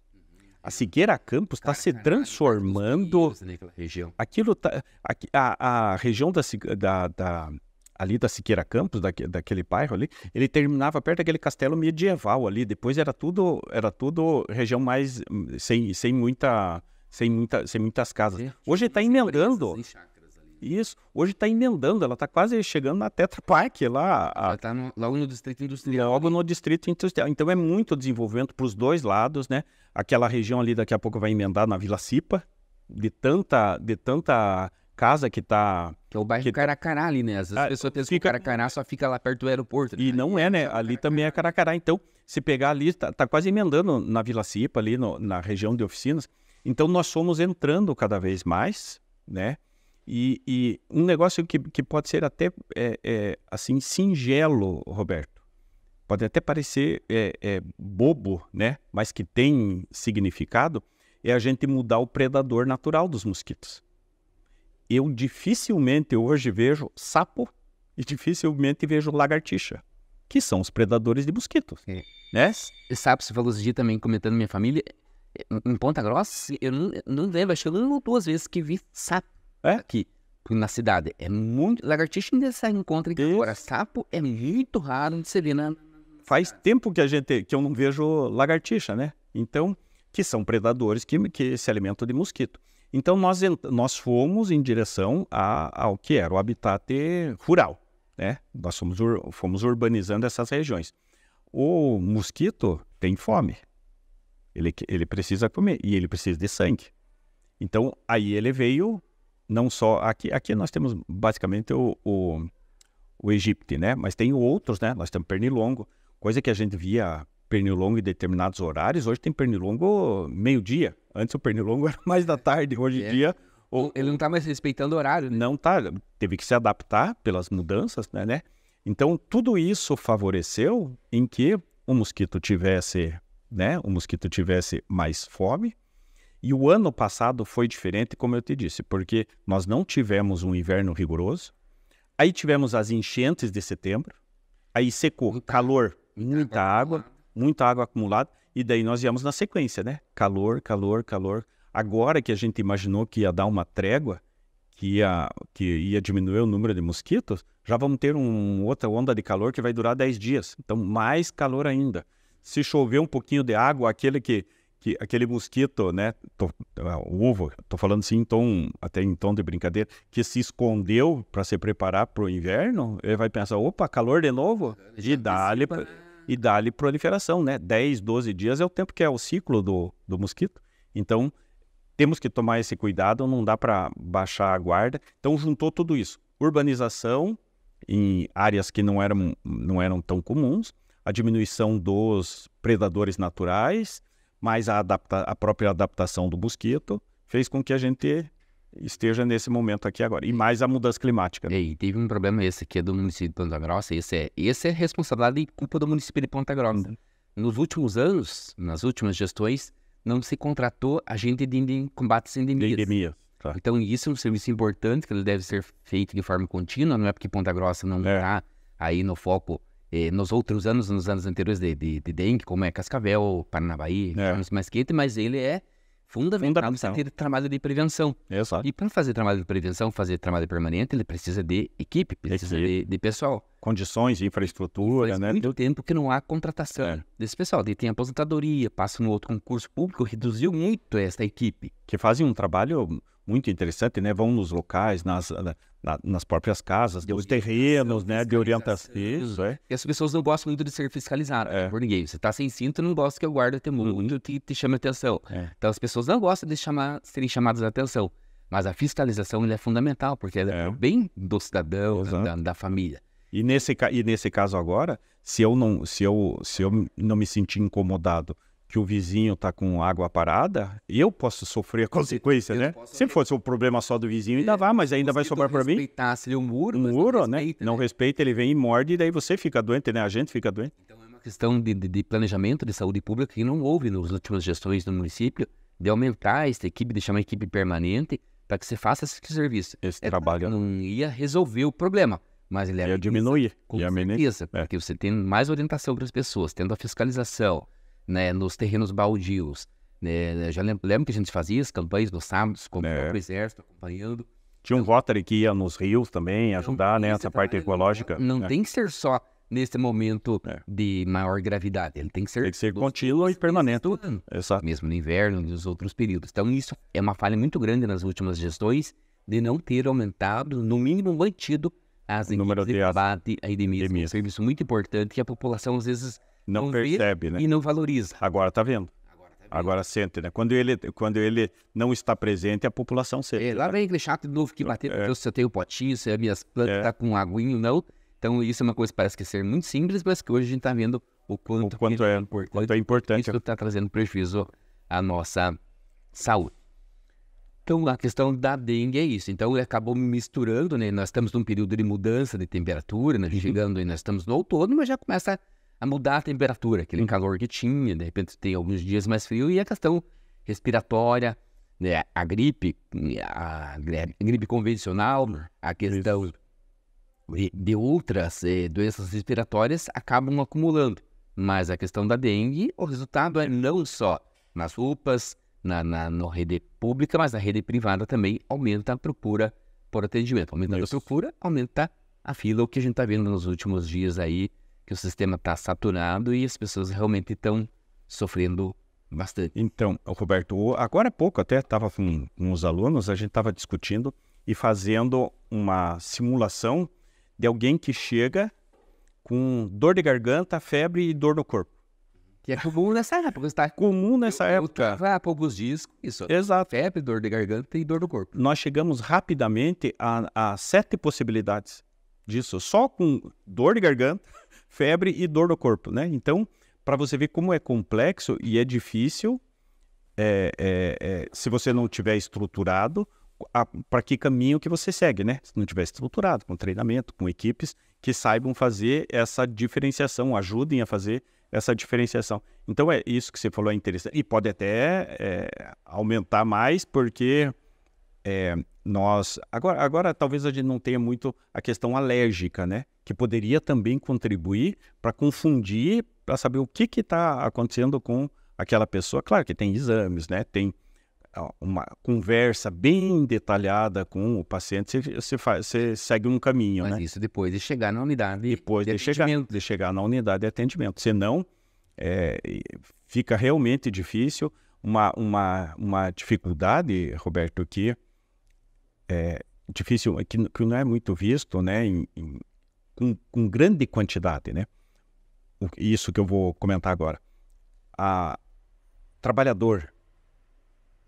A uhum. Siqueira Campos está se transformando. Região. Aquilo tá, a, a região da, da, da, ali da Siqueira Campos, da, daquele bairro ali, ele terminava perto daquele castelo medieval ali. Depois era tudo, era tudo região mais hum, sem, sem muita, sem muita, sem muitas casas. Hoje está é emendando. Assim, isso. Hoje está emendando, ela está quase chegando na Tetra Park lá. A... Ela está logo no distrito industrial. Logo no distrito industrial. Então é muito desenvolvimento para os dois lados, né? Aquela região ali daqui a pouco vai emendar na Vila Cipa, de tanta, de tanta casa que está Que é o bairro que... Caracará ali, né? Ah, as ah, pessoas pensam fica... que o Caracará só fica lá perto do aeroporto. Né? E não é, né? Ali também é Caracará. Então, se pegar ali, está tá quase emendando na Vila Cipa, ali no, na região de oficinas. Então, nós fomos entrando cada vez mais, né? E, e um negócio que, que pode ser até é, é, assim singelo, Roberto, pode até parecer é, é, bobo, né? Mas que tem significado é a gente mudar o predador natural dos mosquitos. Eu dificilmente hoje vejo sapo e dificilmente vejo lagartixa, que são os predadores de mosquitos, é. né? E sapo, você falou esse dia também comentando minha família é, em Ponta Grossa, eu não, não lembro, acho que eu não duas vezes que vi sapo é? Aqui na cidade. É muito. Lagartixa ainda se encontra em Agora, sapo é muito raro de se ver na. Faz tempo que a gente que eu não vejo lagartixa, né? Então, que são predadores que, que se alimentam de mosquito. Então nós, nós fomos em direção a, ao que era o habitat rural, né? Nós fomos, fomos urbanizando essas regiões. O mosquito tem fome. Ele, ele precisa comer e ele precisa de sangue. Então aí ele veio não só aqui, aqui nós temos basicamente o, o, o né? Mas tem outros, né? Nós temos pernilongo, coisa que a gente via pernilongo em determinados horários, hoje tem pernilongo meio-dia. Antes o pernilongo [LAUGHS] era mais da tarde, hoje em é. dia. O, Ele não está mais respeitando o horário. Né? Não está, teve que se adaptar pelas mudanças, né, né? Então, tudo isso favoreceu em que o mosquito tivesse, né? O mosquito tivesse mais fome, e o ano passado foi diferente, como eu te disse, porque nós não tivemos um inverno rigoroso, aí tivemos as enchentes de setembro, aí secou, calor, muita água, muita água acumulada, e daí nós viemos na sequência, né? Calor, calor, calor. Agora que a gente imaginou que ia dar uma trégua, que ia, que ia diminuir o número de mosquitos, já vamos ter uma outra onda de calor que vai durar 10 dias. Então, mais calor ainda. Se chover um pouquinho de água, aquele que que aquele mosquito, né, tô, ah, o ovo, tô falando assim, tom, até em tom de brincadeira, que se escondeu para se preparar para o inverno, ele vai pensar, opa, calor de novo? É, e dá-lhe né? e dá proliferação, né? 10, 12 dias é o tempo que é o ciclo do, do mosquito. Então, temos que tomar esse cuidado, não dá para baixar a guarda. Então, juntou tudo isso. Urbanização em áreas que não eram, não eram tão comuns, a diminuição dos predadores naturais, mas a, adapta, a própria adaptação do mosquito fez com que a gente esteja nesse momento aqui agora. E mais a mudança climática. Né? E teve um problema esse aqui do município de Ponta Grossa. Esse é, esse é responsabilidade e culpa do município de Ponta Grossa. Uhum. Nos últimos anos, nas últimas gestões, não se contratou agente de combate às endemias. De endemia. Tá. Então, isso é um serviço importante que ele deve ser feito de forma contínua, não é porque Ponta Grossa não está é. Tá aí no foco eh, nos outros anos, nos anos anteriores de, de, de dengue, como é Cascavel, Paranabaí, é. anos mais quentes, mas ele é fundamental para ter trabalho de prevenção. Exato. E para fazer trabalho de prevenção, fazer trabalho permanente, ele precisa de equipe, precisa de, de pessoal. Condições, infraestrutura, faz né? muito tempo que não há contratação é. desse pessoal. Ele tem aposentadoria, passa no outro concurso público, reduziu muito esta equipe. Que fazem um trabalho muito interessante, né? Vão nos locais, nas, na, nas próprias casas, de nos terrenos, né? De orientação. Isso, é. E as pessoas não gostam muito de ser fiscalizadas é. por ninguém. Você está sem cinto, não gosta que o guarde até hum. muito hum. te, te chame atenção. É. Então as pessoas não gostam de chamar, serem chamadas a atenção. Mas a fiscalização é fundamental, porque ela é, é. bem do cidadão, da, da família. E nesse, e nesse caso agora, se eu não, se eu, se eu não me sentir incomodado que o vizinho está com água parada, eu posso sofrer a consequência, eu né? Se fosse um problema só do vizinho, ainda é, vai, mas ainda vai sobrar para mim. Respeitasse o muro, um muro, não né? Respeita, não né? respeita, ele vem e morde, e daí você fica doente, né? A gente fica doente. Então é uma questão de, de, de planejamento de saúde pública que não houve nas últimas gestões do município, de aumentar esta equipe, de chamar equipe permanente, para que você faça esse serviço. Esse é, trabalho. Não ia resolver o problema, mas ele é ia diminuir. Com ia certeza, porque é. você tem mais orientação para as pessoas, tendo a fiscalização, né, nos terrenos baldios. Né? Já lembro, lembro, que a gente fazia as campanhas nos sábados com é. o próprio exército acompanhando. Tinha um então, Rotary que ia nos rios também ajudar nessa né, parte ecológica. Né? Não, não é. tem que ser só nesse momento é. de maior gravidade. Ele tem que ser, tem que ser contínuo e permanente. Exato. Mesmo no inverno e nos outros períodos. Então, isso é uma falha muito grande nas últimas gestões de não ter aumentado, no mínimo mantido, as equipes de combate à a É um serviço muito importante que a população às vezes não, percebe, né? E não valoriza. Agora tá vendo. Agora, tá Agora sente, né? Quando ele, quando ele não está presente, a população sente. É, lá né? vem aquele chato de novo que bater, é. se eu tenho potinho, se as minhas plantas estão é. tá com aguinho, não. Então, isso é uma coisa que parece que ser muito simples, mas que hoje a gente está vendo o quanto, o quanto, é, importante é importante. quanto é importante. Isso está trazendo prejuízo à nossa saúde. Então, a questão da dengue é isso. Então, ele acabou misturando, né? Nós estamos num período de mudança de temperatura, né? [LAUGHS] chegando e nós estamos no outono, mas já começa a a mudar a temperatura, aquele uhum. calor que tinha, de repente tem alguns dias mais frio, e a questão respiratória, né, a gripe, a, a gripe convencional, uhum. a questão de outras eh, doenças respiratórias acabam acumulando. Mas a questão da dengue, o resultado é não só nas roupas, na, na, rede pública, mas na rede privada também aumenta a procura por atendimento. Aumentando Isso. a procura, aumenta a fila, o que a gente está vendo nos últimos dias aí, que o sistema está saturado e as pessoas realmente estão sofrendo bastante. Então, Roberto, agora há pouco até estava com, com os alunos, a gente estava discutindo e fazendo uma simulação de alguém que chega com dor de garganta, febre e dor no corpo. Que é comum nessa época. Está comum nessa eu, época. Eu, há poucos dias, isso. Exato. Febre, dor de garganta e dor no corpo. Nós chegamos rapidamente a, a sete possibilidades disso, só com dor de garganta, febre e dor no corpo, né? Então, para você ver como é complexo e é difícil, é, é, é, se você não tiver estruturado, para que caminho que você segue, né? Se não tiver estruturado, com treinamento, com equipes que saibam fazer essa diferenciação, ajudem a fazer essa diferenciação. Então é isso que você falou é interessante e pode até é, aumentar mais porque é, nós agora, agora talvez a gente não tenha muito a questão alérgica, né? que poderia também contribuir para confundir, para saber o que está acontecendo com aquela pessoa. Claro que tem exames, né? Tem uma conversa bem detalhada com o paciente, você, você, faz, você segue um caminho, Mas né? isso depois de chegar na unidade Depois de, de chegar, de chegar na unidade de atendimento. Senão, é, fica realmente difícil. Uma, uma, uma dificuldade, Roberto, que é difícil, que, que não é muito visto né, em, com, com grande quantidade, né? Isso que eu vou comentar agora. A trabalhador,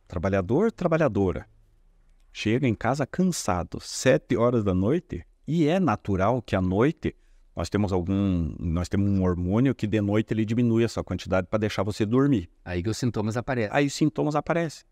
trabalhador, trabalhadora, chega em casa cansado, sete horas da noite, e é natural que à noite nós temos algum, nós temos um hormônio que de noite ele diminui essa quantidade para deixar você dormir. Aí que os sintomas aparecem. Aí os sintomas aparecem.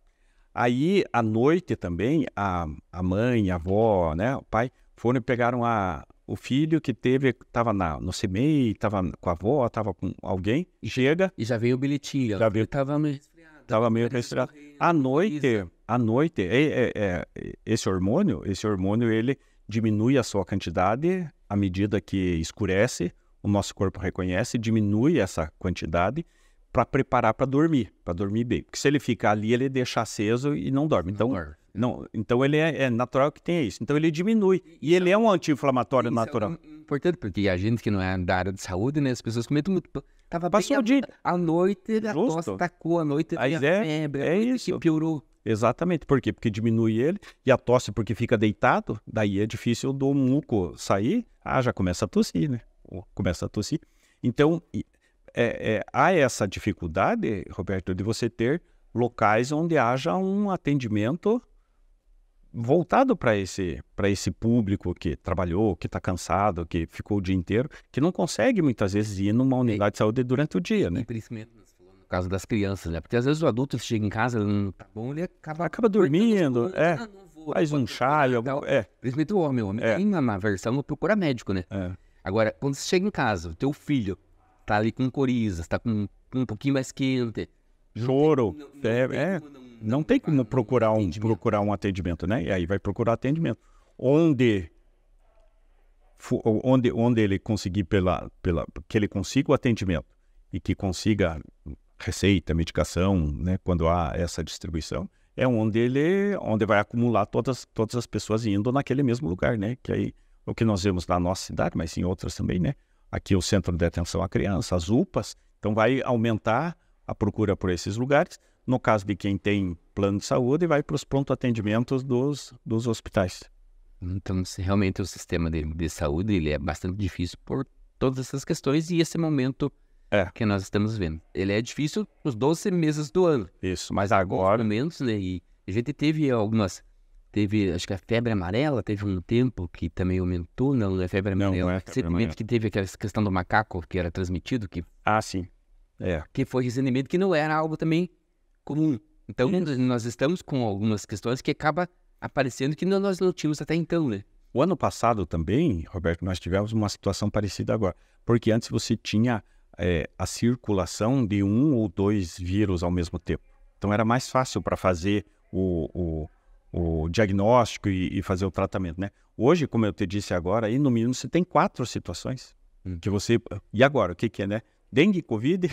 Aí à noite também a, a mãe, a avó, né, o pai foram e pegaram a, o filho que teve, estava no CMEI, estava com a avó, estava com alguém, chega. E já veio o bilhetinho. Já veio. Estava meio resfriado. Estava meio resfriado. À noite, à noite, é, é, é, esse hormônio, esse hormônio, ele diminui a sua quantidade à medida que escurece, o nosso corpo reconhece, diminui essa quantidade para preparar para dormir, para dormir bem. Porque se ele ficar ali, ele deixa aceso e não dorme. Então, não dorme. Não, então ele é, é, natural que tenha isso. Então ele diminui. E ele é, é um anti-inflamatório é natural. importante, porque a gente que não é da área de saúde, né? As pessoas comentam muito. Tava Passou bem, o dia. A, noite a tosse tacou, tá a noite Aí a é, febre, é isso. piorou. Exatamente. Por quê? Porque diminui ele. E a tosse, porque fica deitado, daí é difícil do muco sair. Ah, já começa a tossir, né? Começa a tossir. Então, é, é, há essa dificuldade, Roberto, de você ter locais onde haja um atendimento voltado para esse, pra esse público que trabalhou, que está cansado, que ficou o dia inteiro, que não consegue muitas vezes ir numa unidade de saúde durante o dia, né? Principalmente no caso das crianças, né? Porque às vezes o adulto chega em casa, ele não tá bom, ele acaba, acaba dormindo, é. Ah, faz um chá, é. Principalmente o homem, o homem é. tem na, na versão não procura médico, né? É. Agora, quando você chega em casa, o teu filho tá ali com coriza, tá com, com um pouquinho mais quente, choro, tem, não, é, não Não, não tem como ah, procurar um, procurar um atendimento, né? E aí vai procurar atendimento. Onde, onde, onde ele conseguir pela, pela que ele consiga o atendimento e que consiga receita, medicação, né? Quando há essa distribuição, é onde ele, onde vai acumular todas, todas as pessoas indo naquele mesmo lugar, né? Que aí o que nós vemos na nossa cidade, mas em outras também, né? Aqui o centro de atenção à criança, as UPAs, então vai aumentar a procura por esses lugares. No caso de quem tem plano de saúde, vai para os pronto atendimentos dos, dos hospitais. Então, realmente o sistema de, de, saúde ele é bastante difícil por todas essas questões e esse momento é. que nós estamos vendo. Ele é difícil nos 12 meses do ano. Isso, mas agora... Momentos, né, e a gente teve algumas... Teve, acho que a febre amarela teve um tempo que também aumentou, não, não é febre amarela. Não, não é recentemente que teve aquela questão do macaco que era transmitido, que... Ah, sim. É. Que foi recentemente, que não era algo também comum. Então, nós estamos com algumas questões que acaba aparecendo que nós não tínhamos até então, né? O ano passado também, Roberto, nós tivemos uma situação parecida agora, porque antes você tinha é, a circulação de um ou dois vírus ao mesmo tempo. Então era mais fácil para fazer o, o, o diagnóstico e, e, fazer o tratamento, né? Hoje, como eu te disse agora, aí no mínimo você tem quatro situações hum. que você e agora o que, que é, né? Dengue, Covid,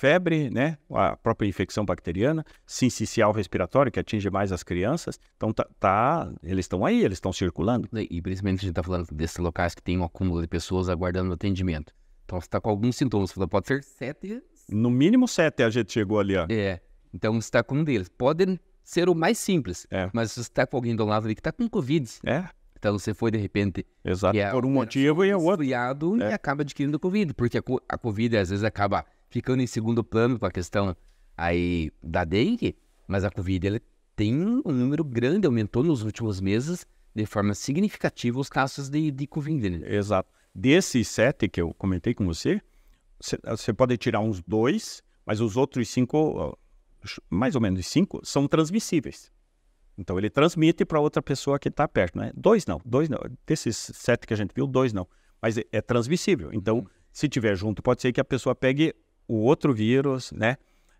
febre, né, a própria infecção bacteriana, sincicial respiratório, que atinge mais as crianças. Então, tá, tá eles estão aí, eles estão circulando. E principalmente a gente está falando desses locais que tem um acúmulo de pessoas aguardando atendimento. Então, você está com alguns sintomas, pode ser sete. No mínimo sete a gente chegou ali, ó. É. Então, você está com um deles. Podem ser o mais simples, é. mas você está com alguém do lado ali que está com Covid. É. Então você foi de repente. Exato. É, por um motivo e o é outro. Estudiado e é. acaba adquirindo Covid, porque a, a Covid às vezes acaba ficando em segundo plano com a questão aí da dengue, mas a Covid ele tem um número grande, aumentou nos últimos meses de forma significativa os casos de, de Covid. Né? Exato. Desses sete que eu comentei com você, você ah, pode tirar uns dois, mas os outros cinco, mais ou menos cinco, são transmissíveis. Então ele transmite para outra pessoa que está perto, né? Dois não, dois não. Desses sete que a gente viu, dois não. Mas é, é transmissível. Então, uhum. se tiver junto, pode ser que a pessoa pegue o outro vírus, né?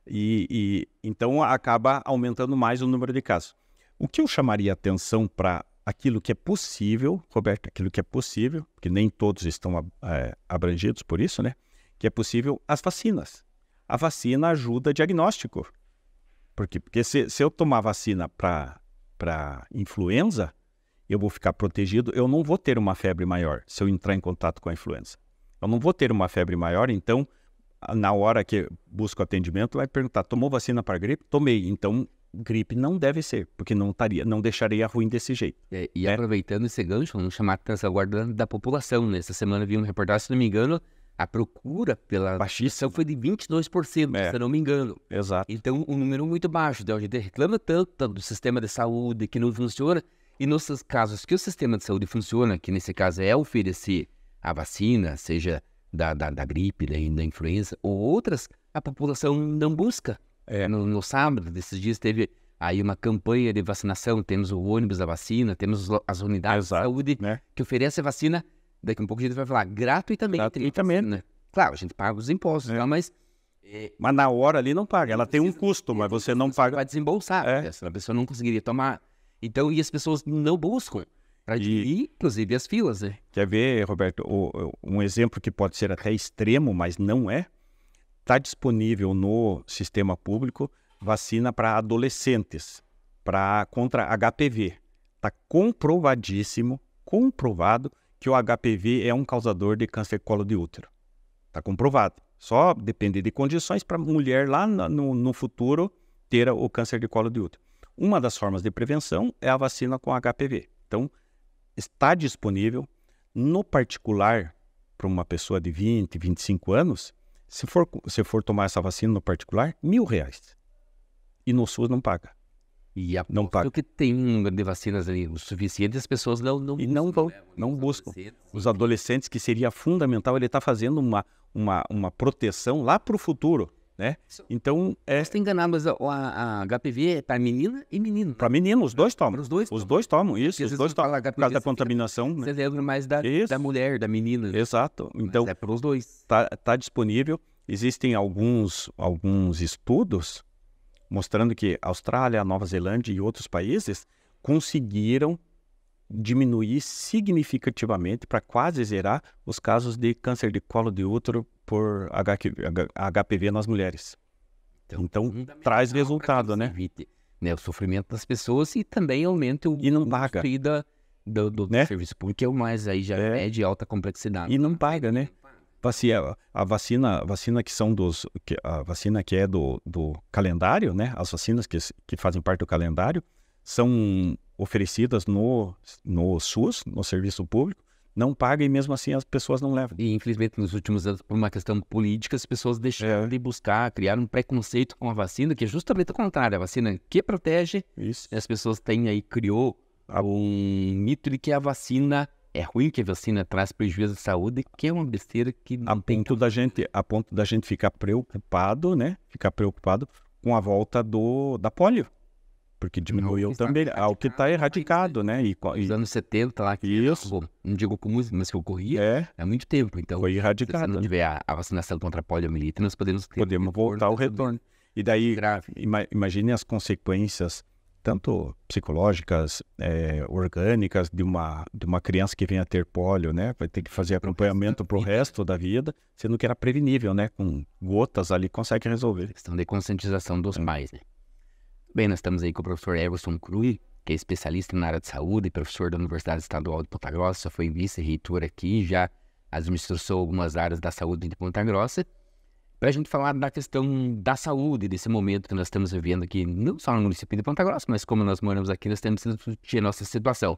E, e, então acaba aumentando mais o número de casos. O que eu chamaria atenção para aquilo que é possível, Roberto, aquilo que é possível, que nem todos estão é, abrangidos por isso, né? Que é possível as vacinas. A vacina ajuda diagnóstico. Por quê? Porque se, se eu tomar vacina para influenza, eu vou ficar protegido, eu não vou ter uma febre maior se eu entrar em contato com a influenza. Eu não vou ter uma febre maior, então na hora que busca o atendimento, vai perguntar: tomou vacina para gripe? Tomei. Então, gripe não deve ser, porque não estaria não deixaria ruim desse jeito. É, e né? aproveitando esse gancho, vamos chamar a atenção agora da, população. Nessa né? semana vi um reportagem, se não me engano, a procura pela vacinação foi de 22%, é. se não me engano. Exato. Então, um número muito baixo. Então, a gente reclama tanto do sistema de saúde que não funciona. E nos casos que o sistema de saúde funciona, que nesse caso é oferecer a vacina, seja da, da, da gripe, da, da, influenza, ou outras, a população não busca. É. No, no sábado, desses dias, teve aí uma campanha de vacinação, temos o ônibus da vacina, temos as unidades Exato, de saúde né? que oferecem a vacina, daqui a um pouco a gente vai falar gratuitamente. Gratuitamente. Claro, a gente paga os impostos, é. tá, mas... É, mas na hora ali não paga, ela tem um custo, é, mas você não paga... Vai desembolsar, é. a pessoa não conseguiria tomar. Então, e as pessoas não buscam para diminuir, inclusive, as filas. Né? Quer ver, Roberto, o, um exemplo que pode ser até extremo, mas não é? Está disponível no sistema público vacina para adolescentes, para contra HPV. Está comprovadíssimo, comprovado, que o HPV é um causador de câncer colo de útero. Está comprovado. Só depende de condições para mulher lá no, no futuro ter o câncer de colo de útero. Uma das formas de prevenção é a vacina com HPV. Então, está disponível. No particular, para uma pessoa de 20, 25 anos, se for, se for tomar essa vacina no particular, mil reais. E no SUS não paga. E a não paga. que tem um número de vacinas ali o suficiente, as pessoas não, não e buscam. não vão, não buscam. Né? Os adolescentes, que seria fundamental, ele está fazendo uma, uma, uma proteção lá para o futuro né? Então, é... Estou enganado, mas a, a, a HPV é para menina e menino. Né? Para menino, os dois tomam. Os dois tomam. Os dois tomam, isso. Porque os dois tomam, HPV, por causa da contaminação. Fica... Né? Você lembra mais da, da, mulher, da menina. Exato. Então, mas é para os dois. Está tá disponível. Existem alguns, alguns estudos mostrando que Austrália, Nova Zelândia e outros países conseguiram diminuir significativamente, para quase zerar, os casos de câncer de colo de útero por HPV nas mulheres. Então, então traz resultado, né? Evite, né? O sofrimento das pessoas e também aumenta o, e não paga. o da, do, do né? serviço público, é o mais aí já é, é de alta complexidade. E não paga, né? a vacina, a vacina que são dos, a vacina que é do, do calendário, né? As vacinas que, que fazem parte do calendário, são oferecidas no, no SUS, no serviço público, não paga e mesmo assim as pessoas não levam. E infelizmente nos últimos anos, por uma questão política, as pessoas deixaram é. de buscar, criaram um preconceito com a vacina, que é justamente o contrário, a vacina que protege, Isso. as pessoas têm aí, criou um mito de que a vacina é ruim, que a vacina traz prejuízo à saúde, que é uma besteira que não a tem... Ponto da gente, a ponto da gente ficar preocupado, né, ficar preocupado com a volta do, da polio. Porque diminuiu também ao que está erradicado, né? E, e... Os anos 70 lá, que Isso. não digo com música, mas que ocorria é. há é muito tempo. Então, foi erradicado. Se não né? tiver a, a vacinação contra a poliomielite, nós podemos ter Podemos voltar ao retorno. E daí, Grave. Ima imagine as consequências, tanto psicológicas, é, orgânicas, de uma, de uma criança que venha a ter polio, né? Vai ter que fazer acompanhamento para o resto da vida, sendo que era prevenível, né? Com gotas ali, consegue resolver. A questão de conscientização dos é. pais, né? Bem, nós estamos aí com o professor Everson Cruy, que é especialista na área de saúde, e professor da Universidade Estadual de Ponta Grossa, foi vice-reitor aqui, já administrou algumas áreas da saúde de Ponta Grossa, para a gente falar da questão da saúde, desse momento que nós estamos vivendo aqui, não só no município de Ponta Grossa, mas como nós moramos aqui, nós temos que discutir a nossa situação.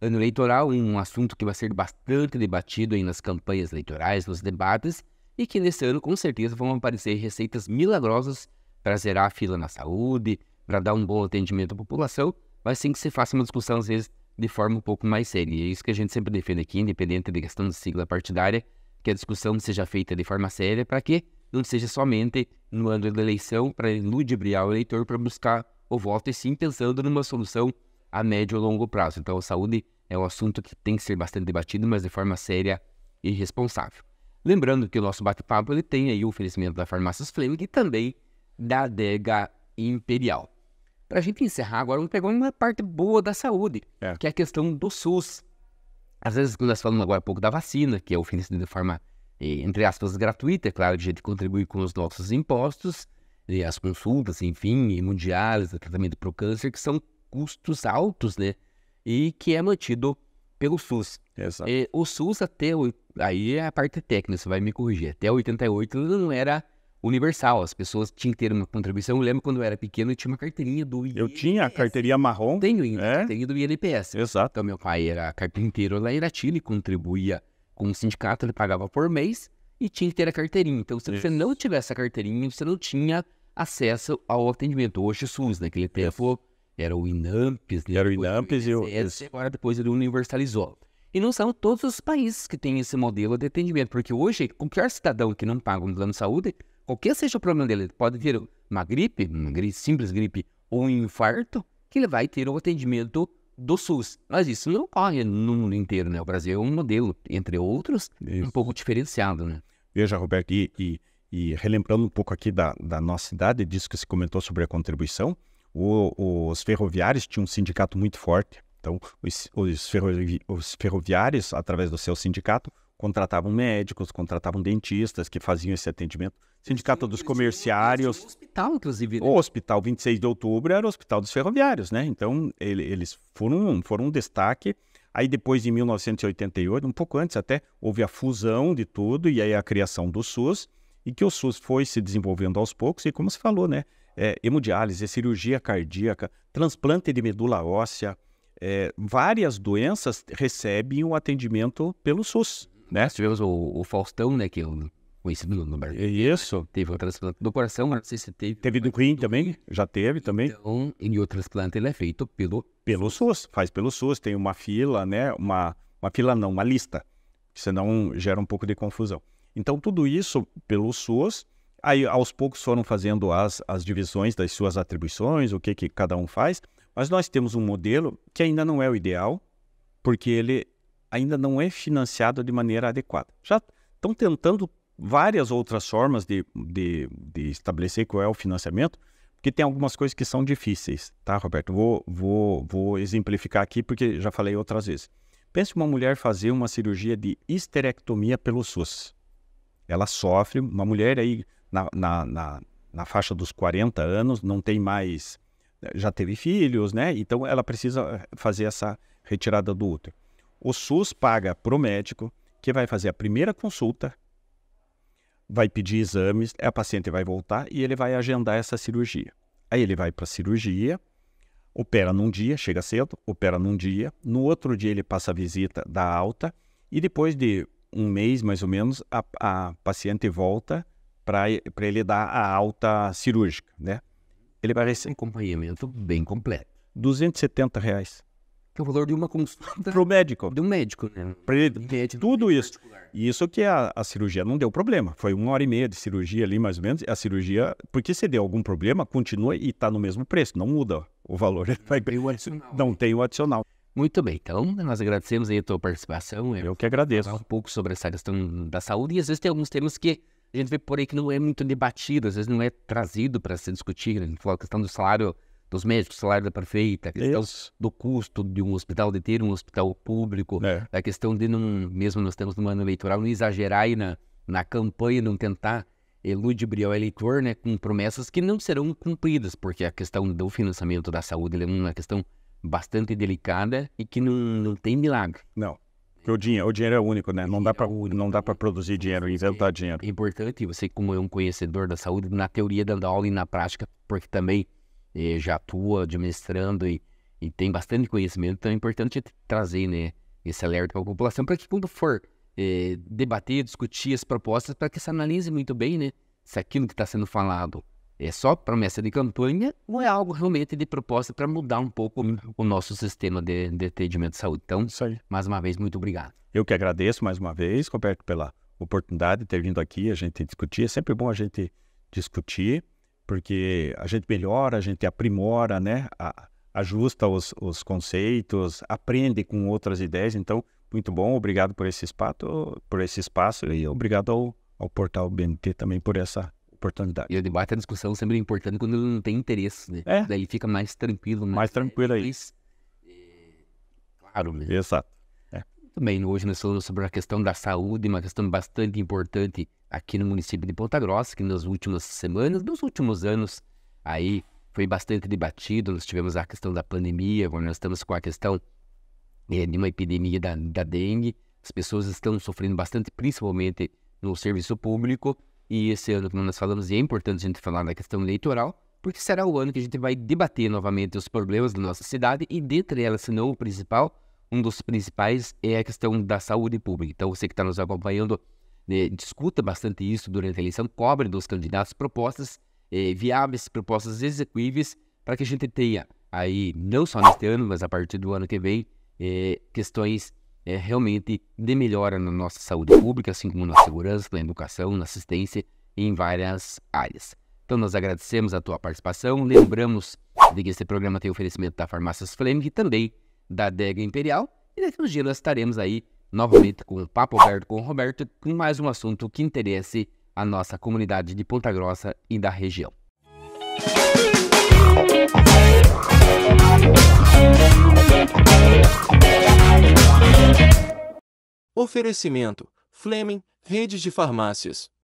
Ano eleitoral, um assunto que vai ser bastante debatido aí nas campanhas eleitorais, nos debates, e que nesse ano, com certeza, vão aparecer receitas milagrosas para zerar a fila na saúde, para dar um bom atendimento à população, mas sim que se faça uma discussão, às vezes, de forma um pouco mais séria. E é isso que a gente sempre defende aqui, independente da questão de sigla partidária, que a discussão seja feita de forma séria para que não seja somente no ano da eleição para ludibriar o eleitor para buscar o voto e sim pensando numa solução a médio ou longo prazo. Então, a saúde é um assunto que tem que ser bastante debatido, mas de forma séria e responsável. Lembrando que o nosso bate-papo ele tem aí o oferecimento da Farmácias Fleming e também da Dega Imperial. Para a gente encerrar agora, vamos pegar uma parte boa da saúde, é. que é a questão do SUS. Às vezes, quando nós falamos agora um pouco da vacina, que é oferecida de forma, eh, entre aspas, gratuita, é claro, de gente contribuir com os nossos impostos, e as consultas, enfim, mundiais, tratamento para o câncer, que são custos altos, né? E que é mantido pelo SUS. Exato. E, eh, o SUS até, aí é a parte técnica, você vai me corrigir, até 88 não era universal. As pessoas tinham que ter uma contribuição. Eu lembro quando eu era pequeno, eu tinha uma carteirinha do INPS. Eu tinha a carteirinha marrom. Tenho ainda, é? carteirinha do INPS. Exato. Então, meu pai era carpinteiro lá em Irati, ele contribuía com o sindicato, ele pagava por mês e tinha que ter a carteirinha. Então, se Isso. você não tivesse a carteirinha, você não tinha acesso ao atendimento. Hoje, SUS, naquele né, tempo, era o INAMPS. Né? Era o INAMPS e o... agora, depois, ele universalizou. E não são todos os países que têm esse modelo de atendimento, porque hoje, qualquer cidadão que não paga um plano de saúde Qualquer seja o problema dele, ele pode ter uma gripe, uma gripe, simples gripe ou um infarto, que ele vai ter o atendimento do SUS. Mas isso não ocorre no mundo inteiro, né? O Brasil é um modelo, entre outros, isso. um pouco diferenciado, né? Veja, Roberto, e, e, e relembrando um pouco aqui da, da nossa cidade, disso que se comentou sobre a contribuição, o, os ferroviários tinham um sindicato muito forte. Então, os, os, ferrovi, os ferroviários, através do seu sindicato, contratavam médicos, contratavam dentistas que faziam esse atendimento. Sindicato dos Comerciários. O hospital, inclusive. Né? O Hospital 26 de Outubro era o Hospital dos Ferroviários, né? Então, ele, eles foram, foram um destaque. Aí, depois, em 1988, um pouco antes até, houve a fusão de tudo e aí a criação do SUS, e que o SUS foi se desenvolvendo aos poucos, e como se falou, né? É, hemodiálise, é cirurgia cardíaca, transplante de medula óssea, é, várias doenças recebem o atendimento pelo SUS né? Tivemos o, o Faustão, né? Que eu é o conhecido no, no Brasil. É isso. Teve outra transplante do coração, não sei se teve. Teve do Queen também? Já teve também? Então, e o transplante ele é feito pelo... Pelo SUS, faz pelo SUS, tem uma fila, né? Uma, uma fila não, uma lista, senão gera um pouco de confusão. Então, tudo isso pelo SUS, aí aos poucos foram fazendo as, as divisões das suas atribuições, o que, que cada um faz, mas nós temos um modelo que ainda não é o ideal, porque ele ainda não é financiado de maneira adequada. Já estão tentando várias outras formas de, de, de, estabelecer qual é o financiamento, porque tem algumas coisas que são difíceis, tá, Roberto? Vou, vou, vou exemplificar aqui, porque já falei outras vezes. Pense uma mulher fazer uma cirurgia de histerectomia pelo SUS. Ela sofre, uma mulher aí na, na, na, na faixa dos 40 anos, não tem mais, já teve filhos, né? Então ela precisa eh, fazer essa retirada do útero o SUS paga para o médico que vai fazer a primeira consulta, vai pedir exames, a paciente vai voltar e ele vai agendar essa cirurgia. Aí ele vai para a cirurgia, opera num dia, chega cedo, opera num dia, no outro dia ele passa a visita da alta e depois de um mês mais ou menos a, a paciente volta para ele dar a alta cirúrgica, né? Ele vai receber acompanhamento bem completo. 270 reais que é o valor de uma consulta. [LAUGHS] o médico. De um médico, né? Pra ele, médico, tudo isso. Isso que a, a, cirurgia não deu problema. Foi uma hora e meia de cirurgia ali, mais ou menos. A cirurgia, porque se deu algum problema, continua e está no mesmo preço. Não muda o valor. Não, vai, tem, o adicional. não né? tem o adicional. Muito bem, então nós agradecemos aí a tua participação. Eu, é eu que agradeço. Falar um pouco sobre essa questão da saúde e às vezes tem alguns temas que a gente vê por aí que não é muito debatido, às vezes não é trazido para ser discutido. Né? A gente falou a questão do salário dos médicos, salário da prefeita, questão do custo de um hospital, de ter um hospital público, é. a questão de não, mesmo nós estamos no ano eleitoral, não exagerar aí na, na campanha, não tentar eludibriar o eleitor né, com promessas que não serão cumpridas, porque a questão do financiamento da saúde é uma questão bastante delicada e que não, não tem milagre. Não. Porque o dinheiro, o dinheiro é único, né? Não dá para é não dá né? para produzir dinheiro, inventar dinheiro. É importante você, como é um conhecedor da saúde, na teoria dando aula e na prática, porque também já atua administrando e, e, tem bastante conhecimento, então é importante trazer né, esse alerta para a população para que quando for eh, debater, discutir as propostas, para que se analise muito bem né, se aquilo que está sendo falado é só promessa de campanha ou é algo realmente de proposta para mudar um pouco o nosso sistema de, de atendimento de saúde. Então, mais uma vez, muito obrigado. Eu que agradeço mais uma vez, Roberto, pela oportunidade de ter vindo aqui, a gente discutir. É sempre bom a gente discutir porque a gente melhora, a gente aprimora, né? A, ajusta os, os conceitos, aprende com outras ideias. Então, muito bom, obrigado por esse espaço, por esse espaço e obrigado ao, ao portal BNT também por essa oportunidade. E o debate, a discussão sempre é importante quando ele não tem interesse, né? É. Daí fica mais tranquilo, mais, né? mais tranquilo aí. É, claro, mesmo. Exato também né, hoje nós falamos sobre a questão da saúde, uma questão bastante importante aqui no município de Ponta Grossa, que nas últimas semanas, nos últimos anos, aí foi bastante debatido. Nós tivemos a questão da pandemia, agora nós estamos com a questão é, de uma epidemia da, da dengue. As pessoas estão sofrendo bastante, principalmente no serviço público. E esse ano, como nós falamos, e é importante a gente falar da questão eleitoral, porque será o ano que a gente vai debater novamente os problemas da nossa cidade e, dentre elas, se não o principal, um dos principais é a questão da saúde pública. Então, você que está nos acompanhando, né, discuta bastante isso durante a eleição, cobre dos candidatos propostas eh, viáveis, propostas execuíveis, para que a gente tenha aí, não só neste ano, mas a partir do ano que vem, eh, questões eh, realmente de melhora na nossa saúde pública, assim como na segurança, na educação, na assistência, em várias áreas. Então, nós agradecemos a tua participação, lembramos de que esse programa tem oferecimento da Farmácias Flemming e também da adega imperial. E daqui uns dias estaremos aí novamente com o Papo Aberto com o Roberto, com mais um assunto que interesse a nossa comunidade de Ponta Grossa e da região. Oferecimento: Fleming, redes de farmácias.